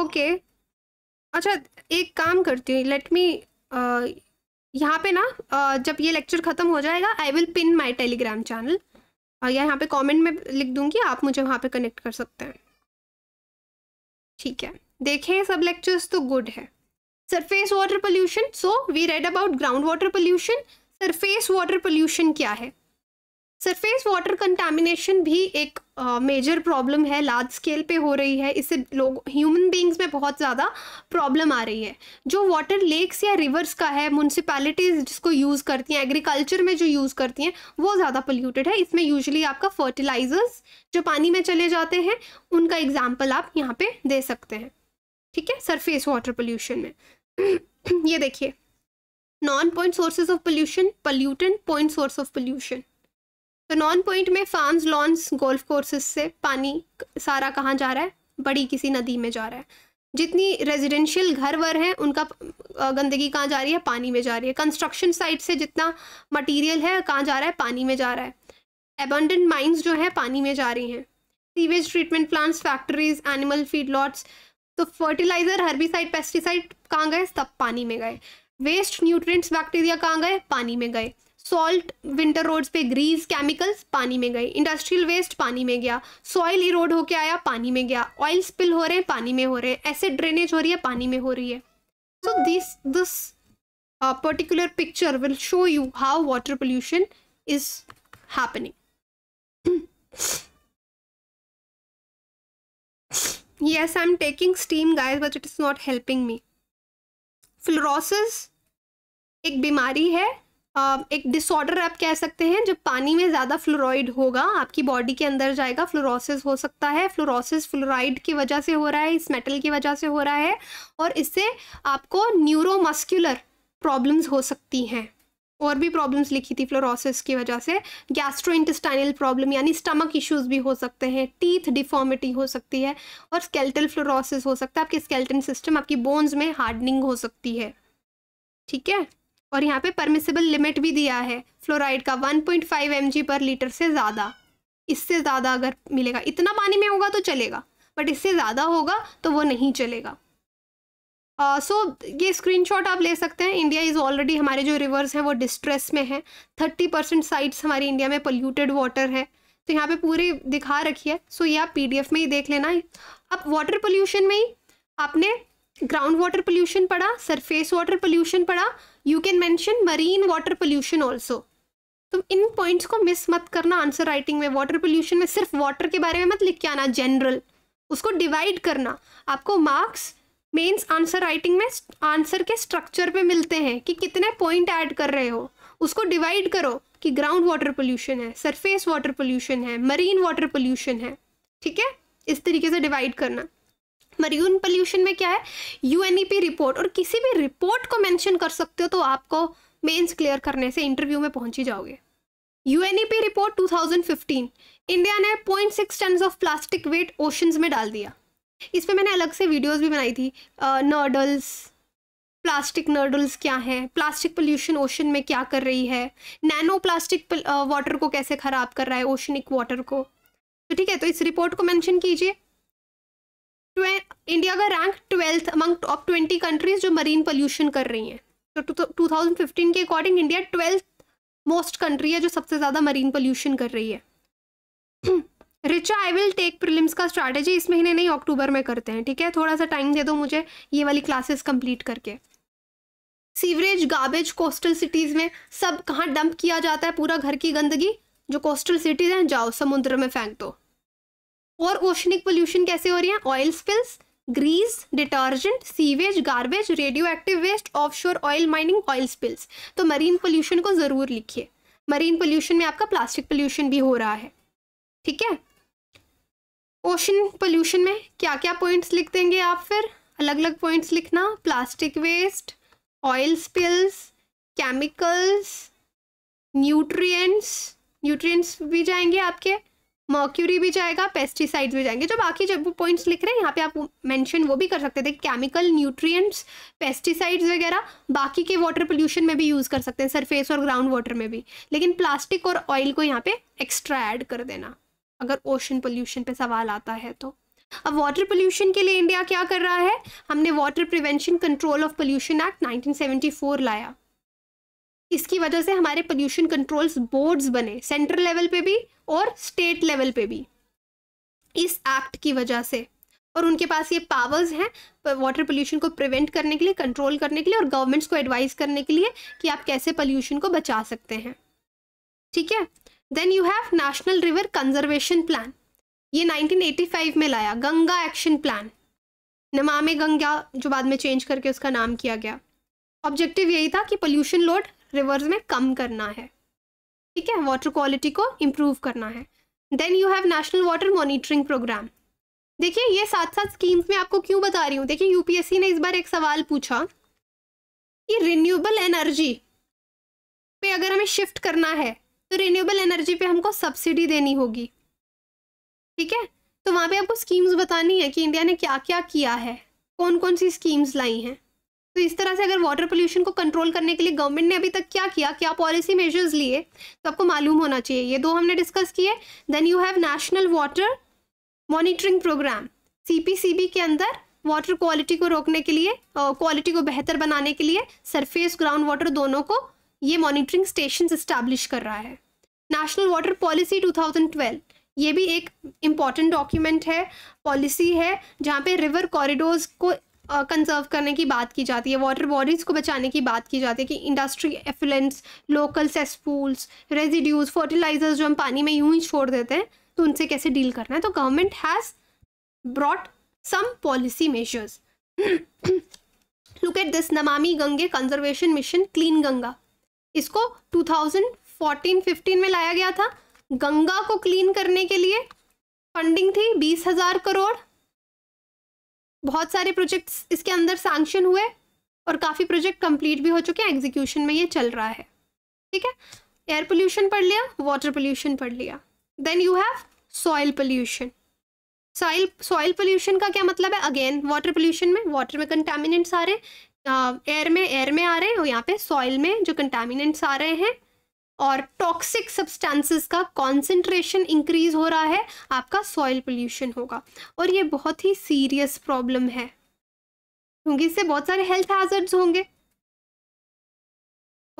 ओके okay. अच्छा एक काम करती हूँ लेट मी यहाँ पे ना जब ये लेक्चर ख़त्म हो जाएगा I will pin my Telegram channel और या यहाँ पे कमेंट में लिख दूंगी आप मुझे वहाँ पे कनेक्ट कर सकते हैं ठीक है देखें सब लेक्चर्स तो गुड है surface water pollution so we read about ground water pollution surface water pollution क्या है सरफेस वाटर कंटामिनेशन भी एक मेजर uh, प्रॉब्लम है लार्ज स्केल पे हो रही है इससे लोग ह्यूमन बींग्स में बहुत ज़्यादा प्रॉब्लम आ रही है जो वाटर लेक्स या रिवर्स का है म्यूनसिपैलिटीज़ जिसको यूज़ करती हैं एग्रीकल्चर में जो यूज़ करती हैं वो ज़्यादा पोल्यूटेड है इसमें यूजली आपका फर्टिलाइजर्स जो पानी में चले जाते हैं उनका एग्जाम्पल आप यहाँ पर दे सकते हैं ठीक है सरफेस वाटर पोल्यूशन में ये देखिए non point sources of pollution pollutant point source of pollution तो नॉन पॉइंट में फार्म्स लॉन्स गोल्फ कोर्सेज से पानी सारा कहाँ जा रहा है बड़ी किसी नदी में जा रहा है जितनी रेजिडेंशियल घर वर हैं उनका गंदगी कहाँ जा रही है पानी में जा रही है कंस्ट्रक्शन साइट से जितना मटेरियल है कहाँ जा रहा है पानी में जा रहा है एबंडेंट माइंस जो है पानी में जा रही हैं sewage treatment plants factories animal feed lots तो फर्टिलाइज़र हर्बिसाइड पेस्टिसाइड कहाँ गए सब पानी में गए वेस्ट न्यूट्रिएंट्स बैक्टीरिया कहाँ गए पानी में गए सॉल्ट विंटर रोड्स पे ग्रीस केमिकल्स पानी में गए इंडस्ट्रियल वेस्ट पानी में गया सॉइल इरोड होके आया पानी में गया ऑयल स्पिल हो रहे हैं पानी में हो रहे हैं एसिड ड्रेनेज हो रही है पानी में हो रही है so this this particular picture will show you how water pollution is happening I am taking steam guys but it is not helping me fluorosis एक बीमारी है एक डिसऑर्डर आप कह सकते हैं जब पानी में ज़्यादा फ्लोराइड होगा आपकी बॉडी के अंदर जाएगा फ्लोरोसिस हो सकता है फ्लोरोसिस फ्लोराइड की वजह से हो रहा है इस मेटल की वजह से हो रहा है और इससे आपको न्यूरोमस्क्यूलर प्रॉब्लम्स हो सकती हैं और भी प्रॉब्लम्स लिखी थी फ्लोरोसिस की वजह से गैस्ट्रो इंटेस्टाइनल प्रॉब्लम यानी स्टमक इश्यूज भी हो सकते हैं टीथ डिफॉर्मिटी हो सकती है और स्केल्टल फ्लोरोसिस हो सकता है आपके स्केल्टन सिस्टम आपकी बोन्स में हार्डनिंग हो सकती है ठीक है और यहाँ पे परमिसेबल लिमिट भी दिया है फ्लोराइड का 1.5 पॉइंट पर लीटर से ज़्यादा इससे ज़्यादा अगर मिलेगा इतना पानी में होगा तो चलेगा बट इससे ज़्यादा होगा तो वो नहीं चलेगा सो uh, so, ये स्क्रीनशॉट आप ले सकते हैं इंडिया इज़ ऑलरेडी हमारे जो रिवर्स हैं वो डिस्ट्रेस में हैं थर्टी परसेंट साइट्स हमारी इंडिया में पोल्यूटेड वाटर है तो यहाँ पे पूरे दिखा रखी है सो so, ये आप पीडीएफ में ही देख लेना है अब वाटर पोल्यूशन में ही आपने ग्राउंड वाटर पोल्यूशन पढ़ा सरफेस वाटर पोल्यूशन पढ़ा you can mention marine water pollution also तुम इन पॉइंट्स को मिस मत करना आंसर राइटिंग में वाटर पोल्यूशन में सिर्फ वाटर के बारे में मत लिख के आना जनरल उसको डिवाइड करना आपको मार्क्स मेंस आंसर राइटिंग में आंसर के स्ट्रक्चर पे मिलते हैं कि कितने पॉइंट ऐड कर रहे हो उसको डिवाइड करो कि ग्राउंड वाटर पोल्यूशन है सरफेस वाटर पोल्यूशन है मरीन वाटर पोल्यूशन है ठीक है इस तरीके से डिवाइड करना मरीन पोल्यूशन में क्या है यू रिपोर्ट और किसी भी रिपोर्ट को मैंशन कर सकते हो तो आपको मेन्स क्लियर करने से इंटरव्यू में पहुंच ही जाओगे यू रिपोर्ट 2015 इंडिया ने 0.6 ton of plastic wet oceans में डाल दिया इस पर मैंने अलग से वीडियोस भी बनाई थी नर्डल्स प्लास्टिक नर्डल्स क्या हैं प्लास्टिक पोल्यूशन ओशन में क्या कर रही है नैनो प्लास्टिक वाटर को कैसे ख़राब कर रहा है ओशनिक वाटर को तो ठीक है तो इस रिपोर्ट को मेंशन कीजिए इंडिया का rank twelfth among top twenty countries जो मरीन पोल्यूशन कर रही हैं तो टू थाउजेंड फिफ्टीन के according India twelfth most country है जो सबसे ज़्यादा मरीन पोल्यूशन कर रही है Richa I will take prelims का स्ट्रैटेजी इस महीने नहीं अक्टूबर में करते हैं ठीक है थोड़ा सा टाइम दे दो मुझे ये वाली क्लासेस कंप्लीट करके सीवरेज गार्बेज कोस्टल सिटीज़ में सब कहाँ डंप किया जाता है पूरा घर की गंदगी जो कोस्टल सिटीज़ हैं जाओ समुद्र में फेंक दो और ओशनिक पोल्यूशन कैसे हो रही है oil spills grease detergent sewage garbage radio active waste offshore oil mining oil spills तो मरीन पोल्यूशन को ज़रूर लिखिए मरीन पोल्यूशन में आपका प्लास्टिक पोल्यूशन भी हो रहा है ठीक है ओशन पोल्यूशन में क्या क्या पॉइंट्स लिख देंगे आप फिर अलग अलग पॉइंट्स लिखना plastic waste oil spills chemicals nutrients nutrients भी जाएंगे आपके मॉक्यूरी भी जाएगा पेस्टिसाइड्स भी जाएंगे जो बाकी जब वो पॉइंट्स लिख रहे हैं यहाँ पे आप मेंशन वो भी कर सकते थे केमिकल न्यूट्रिएंट्स पेस्टिसाइड्स वगैरह बाकी के वाटर पोल्यूशन में भी यूज़ कर सकते हैं सरफेस और ग्राउंड वाटर में भी लेकिन प्लास्टिक और ऑयल को यहाँ पे एक्स्ट्रा ऐड कर देना अगर ओशन पोल्यूशन पे सवाल आता है तो अब वाटर पोल्यूशन के लिए इंडिया क्या कर रहा है हमने water prevention control of pollution act nineteen लाया इसकी वजह से हमारे पोल्यूशन कंट्रोल्स बोर्ड्स बने सेंट्रल लेवल पे भी और स्टेट लेवल पे भी इस एक्ट की वजह से और उनके पास ये पावर्स हैं वाटर पोल्यूशन को प्रिवेंट करने के लिए कंट्रोल करने के लिए और गवर्नमेंट्स को एडवाइस करने के लिए कि आप कैसे पोल्यूशन को बचा सकते हैं ठीक है then you have national river conservation plan ये 1985 में लाया गंगा एक्शन प्लान नमामि गंगा जो बाद में चेंज करके उसका नाम किया गया ऑब्जेक्टिव यही था कि पोल्यूशन लोड रिवर्स में कम करना है ठीक है वाटर क्वालिटी को इम्प्रूव करना है then you have national water monitoring programme देखिए ये साथ साथ स्कीम्स में आपको क्यों बता रही हूँ देखिए यूपीएससी ने इस बार एक सवाल पूछा कि रिन्यूएबल एनर्जी पे अगर हमें शिफ्ट करना है तो रिन्यूएबल एनर्जी पे हमको सब्सिडी देनी होगी ठीक है तो वहाँ पे आपको स्कीम्स बतानी है कि इंडिया ने क्या क्या किया है कौन कौन सी स्कीम्स लाई हैं तो इस तरह से अगर वाटर पोल्यूशन को कंट्रोल करने के लिए गवर्नमेंट ने अभी तक क्या किया क्या पॉलिसी मेजर्स लिए तो आपको मालूम होना चाहिए ये दो हमने डिस्कस किए then you have national water monitoring programme सी के अंदर वाटर क्वालिटी को रोकने के लिए क्वालिटी को बेहतर बनाने के लिए सरफेस ग्राउंड वाटर दोनों को ये मॉनिटरिंग स्टेशन इस्टेब्लिश कर रहा है नेशनल वाटर पॉलिसी 2012 ये भी एक इम्पॉर्टेंट डॉक्यूमेंट है पॉलिसी है जहाँ पे रिवर कॉरिडोर्स को कंजर्व करने की बात की जाती है वाटर बॉडीज़ को बचाने की बात की जाती है कि industry effluents local cesspools residues fertilizers जो हम पानी में यूं ही छोड़ देते हैं तो उनसे कैसे डील करना है तो government has brought some policy measures look at this Namami Gange conservation mission clean Ganga इसको 2014-15 में लाया गया था गंगा को क्लीन करने के लिए फंडिंग थी बीस हजार करोड़ बहुत सारे प्रोजेक्ट्स इसके अंदर सैंक्शन हुए और काफ़ी प्रोजेक्ट कंप्लीट भी हो चुके हैं एग्जीक्यूशन में ये चल रहा है ठीक है एयर पोल्यूशन पढ़ लिया वाटर पोल्यूशन पढ़ लिया then you have soil pollution soil soil pollution का क्या मतलब है अगेन वाटर पोल्यूशन में वाटर में कंटामिनेंट्स आ रहे हैं एयर में एयर में आ रहे हैं और यहाँ पे सॉइल में जो कंटामिनेंट्स आ रहे हैं और टॉक्सिक सब्सटेंसेस का कॉन्सेंट्रेशन इंक्रीज हो रहा है आपका सॉइल पोल्यूशन होगा और ये बहुत ही सीरियस प्रॉब्लम है क्योंकि इससे बहुत सारे हेल्थ हैजर्ड्स होंगे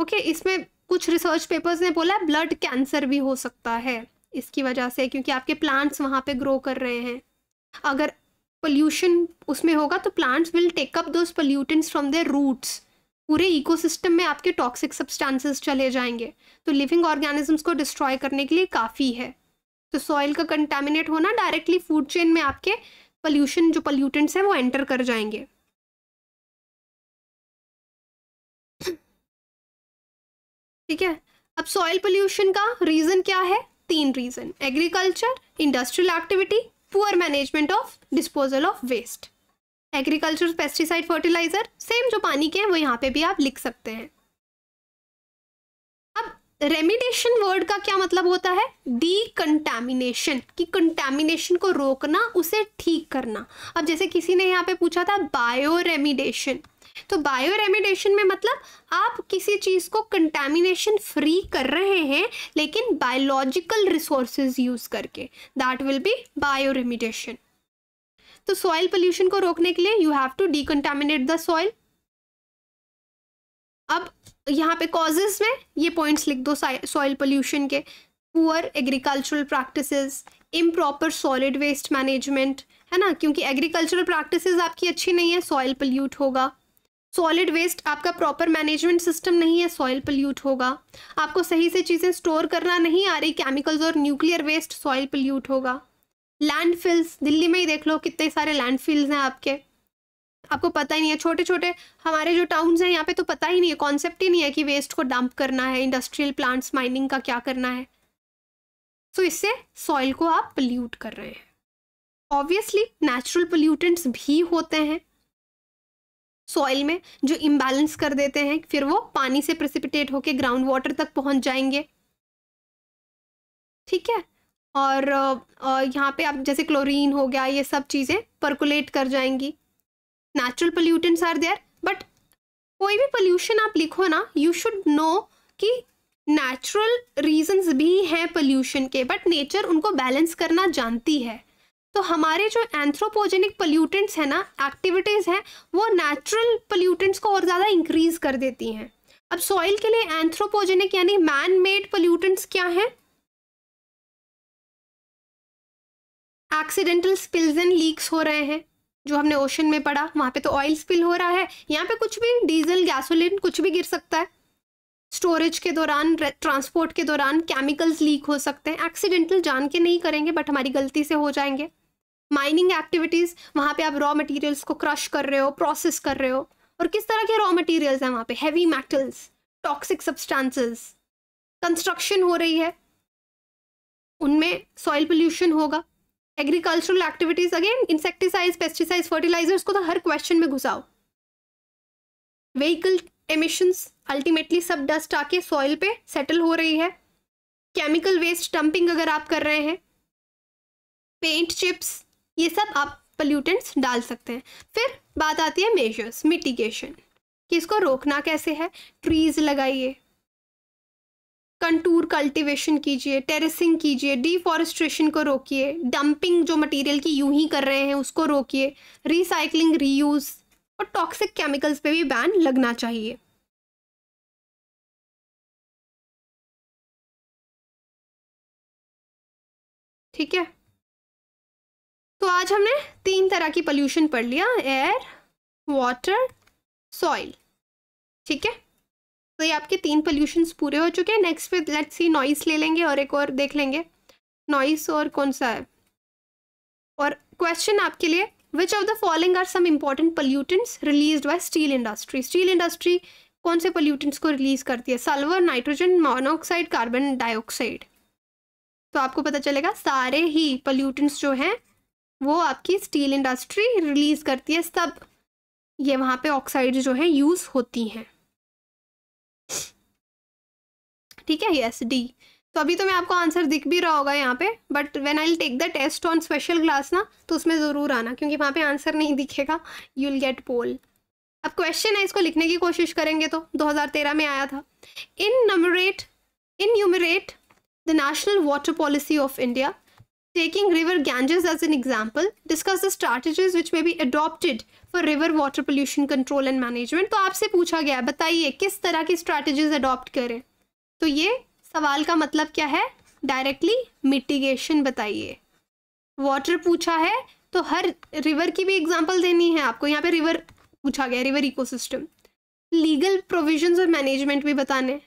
ओके okay, इसमें कुछ रिसर्च पेपर्स ने बोला ब्लड कैंसर भी हो सकता है इसकी वजह से क्योंकि आपके प्लांट्स वहाँ पे ग्रो कर रहे हैं अगर पोल्यूशन उसमें होगा तो plants will take up those pollutants from their roots पूरे इकोसिस्टम में आपके टॉक्सिक सब्सटेंसेस चले जाएंगे तो लिविंग ऑर्गेनिजम्स को डिस्ट्रॉय करने के लिए काफ़ी है तो सॉइल का कंटेमिनेट होना डायरेक्टली फूड चेन में आपके पल्यूशन जो पल्यूटेंट्स हैं वो एंटर कर जाएंगे ठीक है अब सॉइल पोल्यूशन का रीज़न क्या है तीन reason agriculture industrial activity poor management of disposal of waste agriculture pesticide fertilizer same जो पानी के हैं वो यहाँ पे भी आप लिख सकते हैं अब रेमिडेशन वर्ड का क्या मतलब होता है डी कंटेमिनेशन की कंटेमिनेशन को रोकना उसे ठीक करना अब जैसे किसी ने यहाँ पे पूछा था बायो रेमिडेशन तो बायो रेमिडेशन में मतलब आप किसी चीज़ को कंटेमिनेशन फ्री कर रहे हैं लेकिन बायोलॉजिकल रिसोर्सेज यूज़ करके that will be bioremediation तो सॉइल पोल्यूशन को रोकने के लिए you have to decontaminate the soil अब यहाँ पे कॉजेज में ये पॉइंट्स लिख दो सॉइल पोल्यूशन के poor agricultural practices improper solid waste management है ना क्योंकि एग्रीकल्चरल प्रैक्टिसेस आपकी अच्छी नहीं है सॉइल पोल्यूट होगा सॉलिड वेस्ट आपका प्रॉपर मैनेजमेंट सिस्टम नहीं है सॉइल पोल्यूट होगा आपको सही से चीज़ें स्टोर करना नहीं आ रही केमिकल्स और न्यूक्लियर वेस्ट सॉइल पोल्यूट होगा लैंडफिल्स दिल्ली में ही देख लो कितने सारे लैंडफिल्स हैं आपके आपको पता ही नहीं है छोटे छोटे हमारे जो टाउन्स हैं यहाँ पे तो पता ही नहीं है कॉन्सेप्ट ही नहीं है कि वेस्ट को डंप करना है इंडस्ट्रियल प्लांट्स माइनिंग का क्या करना है सो so, इससे सॉइल को आप पोल्यूट कर रहे हैं ऑब्वियसली नेचुरल पोल्यूटेंट्स भी होते हैं सॉइल में जो इम्बैलेंस कर देते हैं फिर वो पानी से प्रेसिपिटेट होकर ग्राउंड वाटर तक पहुंच जाएंगे ठीक है और यहाँ पे आप जैसे क्लोरीन हो गया ये सब चीज़ें परकुलेट कर जाएंगी natural pollutants are there but कोई भी पोल्यूशन आप लिखो ना यू शुड नो कि नेचुरल रीजंस भी हैं पोल्यूशन के बट नेचर उनको बैलेंस करना जानती है तो हमारे जो एंथ्रोपोजेनिक पोल्यूटेंट्स हैं ना एक्टिविटीज़ हैं वो नेचुरल पोल्यूटेंट्स को और ज़्यादा इंक्रीज कर देती हैं अब सॉइल के लिए एंथ्रोपोजेनिक यानी मैन मेड पोल्यूटेंट्स क्या हैं एक्सीडेंटल स्पिल्स एंड लीक्स हो रहे हैं जो हमने ओशन में पढ़ा वहाँ पे तो ऑयल स्पिल हो रहा है यहाँ पे कुछ भी डीजल गैसोलिन कुछ भी गिर सकता है स्टोरेज के दौरान ट्रांसपोर्ट के दौरान केमिकल्स लीक हो सकते हैं एक्सीडेंटल जान के नहीं करेंगे बट हमारी गलती से हो जाएंगे माइनिंग एक्टिविटीज़ वहाँ पे आप रॉ मटेरियल्स को क्रश कर रहे हो प्रोसेस कर रहे हो और किस तरह के रॉ मटेरियल्स हैं वहाँ पे heavy metals toxic substances construction हो रही है उनमें सॉइल पोल्यूशन होगा agricultural activities again insecticides pesticide fertilizers को तो हर क्वेश्चन में घुसाओ व्हीकल एमिशंस अल्टीमेटली सब डस्ट आके सॉइल पे सेटल हो रही है केमिकल वेस्ट डंपिंग अगर आप कर रहे हैं पेंट चिप्स ये सब आप पल्यूटेंट्स डाल सकते हैं फिर बात आती है मेजर्स मिटिगेशन कि इसको रोकना कैसे है ट्रीज लगाइए कंटूर कल्टीवेशन कीजिए टेरेसिंग कीजिए डिफॉरेस्ट्रेशन को रोकिए डंपिंग जो मटेरियल की यूं ही कर रहे हैं उसको रोकिए रिसाइकलिंग रीयूज़ और टॉक्सिक केमिकल्स पे भी बैन लगना चाहिए ठीक है तो आज हमने तीन तरह की पोल्यूशन पढ़ लिया एयर वाटर सॉइल ठीक है तो ये आपके तीन पोल्यूशंस पूरे हो चुके हैं नेक्स्ट पे लेट्स सी नॉइस ले लेंगे और एक और देख लेंगे नॉइस और कौन सा है और क्वेश्चन आपके लिए which of the following are some important pollutants release by steel industry steel industry कौन से पोल्यूटेंट्स को रिलीज करती है sulphur nitrogen monoxide carbon dioxide तो आपको पता चलेगा सारे ही पोल्यूटेंट्स जो हैं वो आपकी स्टील इंडस्ट्री रिलीज़ करती है सब ये वहाँ पे ऑक्साइड जो है यूज़ होती हैं ठीक है यस डी तो अभी तो मैं आपको आंसर दिख भी रहा होगा यहाँ पे but when I take the test on special class ना तो उसमें ज़रूर आना क्योंकि वहाँ पे आंसर नहीं दिखेगा यू विल गेट पोल अब क्वेश्चन है इसको लिखने की कोशिश करेंगे तो 2013 में आया था enumerate enumerate the national water policy of India taking river Ganges as an example discuss the strategies which may be adopted for river water pollution control and management तो आपसे पूछा गया बताइए किस तरह की स्ट्रैटेजीज अडॉप्ट करें तो ये सवाल का मतलब क्या है डायरेक्टली मिटिगेशन बताइए वाटर पूछा है तो हर रिवर की भी एग्जांपल देनी है आपको यहाँ पे रिवर पूछा गया रिवर इकोसिस्टम लीगल प्रोविजंस और मैनेजमेंट भी बताने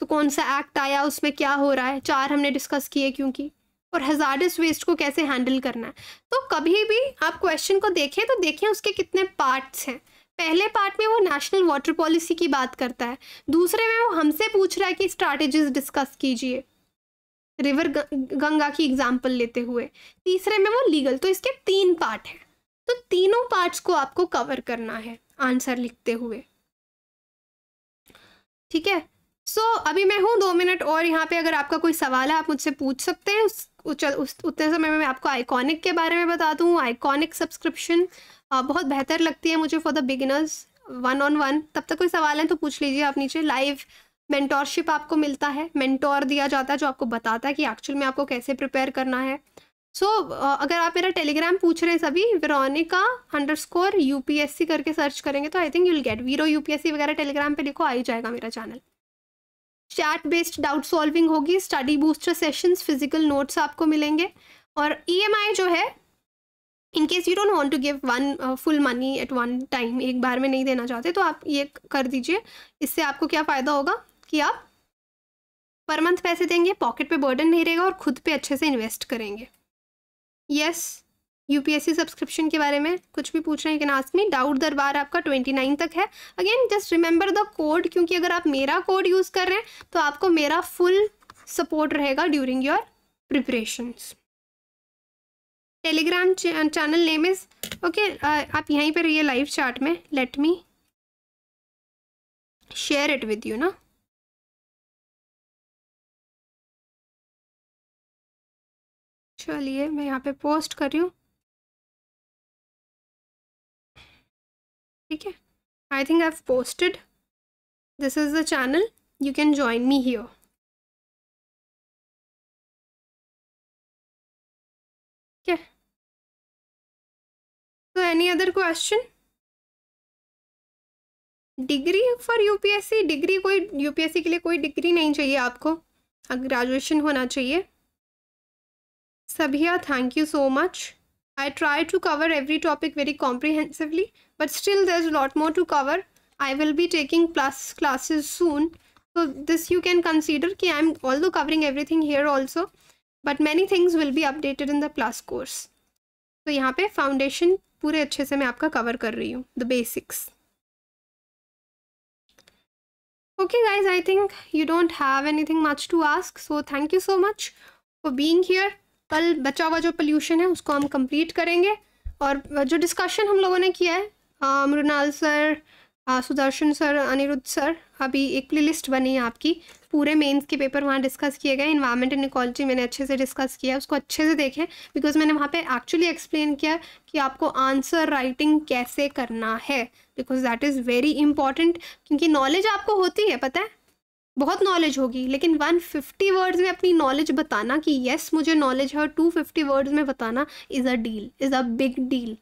तो कौन सा एक्ट आया उसमें क्या हो रहा है चार हमने डिस्कस किए क्योंकि और हजार वेस्ट को कैसे हैंडल करना है तो कभी भी आप क्वेश्चन को देखें तो देखें उसके कितने पार्ट्स हैं पहले पार्ट में वो नेशनल वाटर पॉलिसी की बात करता है दूसरे में वो हमसे पूछ रहा है कि स्ट्रैटेजीज डिस्कस कीजिए रिवर गंगा की एग्जाम्पल लेते हुए तीसरे में वो लीगल तो इसके तीन पार्ट हैं तो तीनों पार्ट्स को आपको कवर करना है आंसर लिखते हुए ठीक है सो so, अभी मैं हूँ दो मिनट और यहाँ पे अगर आपका कोई सवाल है आप मुझसे पूछ सकते हैं उस, उस, उतने समय में मैं आपको आइकॉनिक के बारे में बता दूँ आइकॉनिक सब्सक्रिप्शन बहुत बेहतर लगती है मुझे for the beginners one on one तब तक कोई सवाल है तो पूछ लीजिए आप नीचे लाइव मेंटोरशिप आपको मिलता है मेंटोर दिया जाता है जो आपको बताता है कि एक्चुअल में आपको कैसे प्रिपेयर करना है सो so, अगर आप मेरा टेलीग्राम पूछ रहे हैं सभी वेरोनिका अंडर स्कोर यू करके सर्च करेंगे तो I think you'll get Vero U वगैरह टेलीग्राम पे लिखो आ ही जाएगा मेरा channel chat based doubt solving होगी study booster sessions physical notes आपको मिलेंगे और ई e जो है in case you don't want to give one full money at one time एक बार में नहीं देना चाहते तो आप ये कर दीजिए इससे आपको क्या फ़ायदा होगा कि आप पर मंथ पैसे देंगे पॉकेट पे बर्डन नहीं रहेगा और खुद पे अच्छे से इन्वेस्ट करेंगे यस यू सब्सक्रिप्शन के बारे में कुछ भी रहे हैं कि आस्क में डाउट दरबार आपका ट्वेंटी नाइन तक है again just remember the code क्योंकि अगर आप मेरा कोड यूज़ कर रहे हैं तो आपको मेरा फुल सपोर्ट रहेगा during your preparations Telegram channel name is okay आप यहीं पर ये लाइव चार्ट में let me share it with you ना चलिए मैं यहाँ पे पोस्ट कर रही हूँ ठीक है I think I have posted this is the channel you can join me here ठीक है तो any other question degree for U P S C degree कोई यू पी एस सी के लिए कोई डिग्री नहीं चाहिए आपको ग्रेजुएशन होना चाहिए Sabhiya thank you so much I try to cover every topic very comprehensively but still the is lot more to cover I will be taking plus classes soon so this you can consider कि I am all covering everything here also but many things will be updated in the plus course तो यहाँ पे foundation पूरे अच्छे से मैं आपका cover कर रही हूँ the basics okay guys i think you don't have anything much to ask so thank you so much for being here कल बचा हुआ जो पोल्यूशन है उसको हम कंप्लीट करेंगे और जो डिस्कशन हम लोगों ने किया है Mrinal sir Sudarshan sir Anirudh sir अभी एक प्लेलिस्ट बनी है आपकी पूरे मेंस के पेपर वहाँ डिस्कस किए गए इन्वायरमेंट एंड इकोलॉजी मैंने अच्छे से डिस्कस किया उसको अच्छे से देखें बिकॉज मैंने वहाँ पे एक्चुअली एक्सप्लेन किया कि आपको आंसर राइटिंग कैसे करना है because that is very important क्योंकि नॉलेज आपको होती है पता है बहुत नॉलेज होगी लेकिन 150 वर्ड्स में अपनी नॉलेज बताना कि येस मुझे नॉलेज है और 250 वर्ड्स में बताना is a deal is a big deal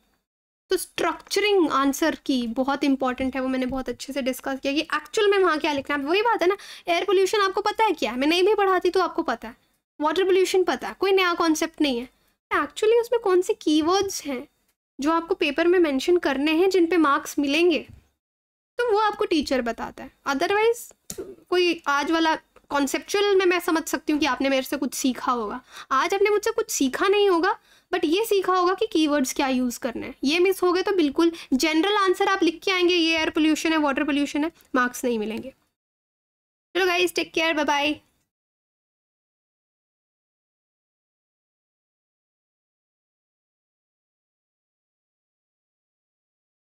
तो स्ट्रक्चरिंग आंसर की बहुत इंपॉर्टेंट है वो मैंने बहुत अच्छे से डिस्कस किया कि एक्चुअल में वहाँ क्या लिखना है वही बात है ना एयर पोल्यूशन आपको पता है क्या है मैं नहीं भी पढ़ाती तो आपको पता है वाटर पोल्यूशन पता है कोई नया कॉन्सेप्ट नहीं है एक्चुअली तो उसमें कौन से कीवर्ड्स हैं जो आपको पेपर में मेंशन करने हैं जिन पे मार्क्स मिलेंगे तो वो आपको टीचर बताता है अदरवाइज कोई आज वाला कॉन्सेप्चुअल में मैं समझ सकती हूँ कि आपने मेरे से कुछ सीखा होगा आज आपने मुझसे कुछ सीखा नहीं होगा बट ये सीखा होगा कि कीवर्ड्स क्या यूज़ करना है ये मिस हो गए तो बिल्कुल जनरल आंसर आप लिख के आएंगे ये एयर पोल्यूशन है वाटर पोल्यूशन है मार्क्स नहीं मिलेंगे चलो guys take care bye bye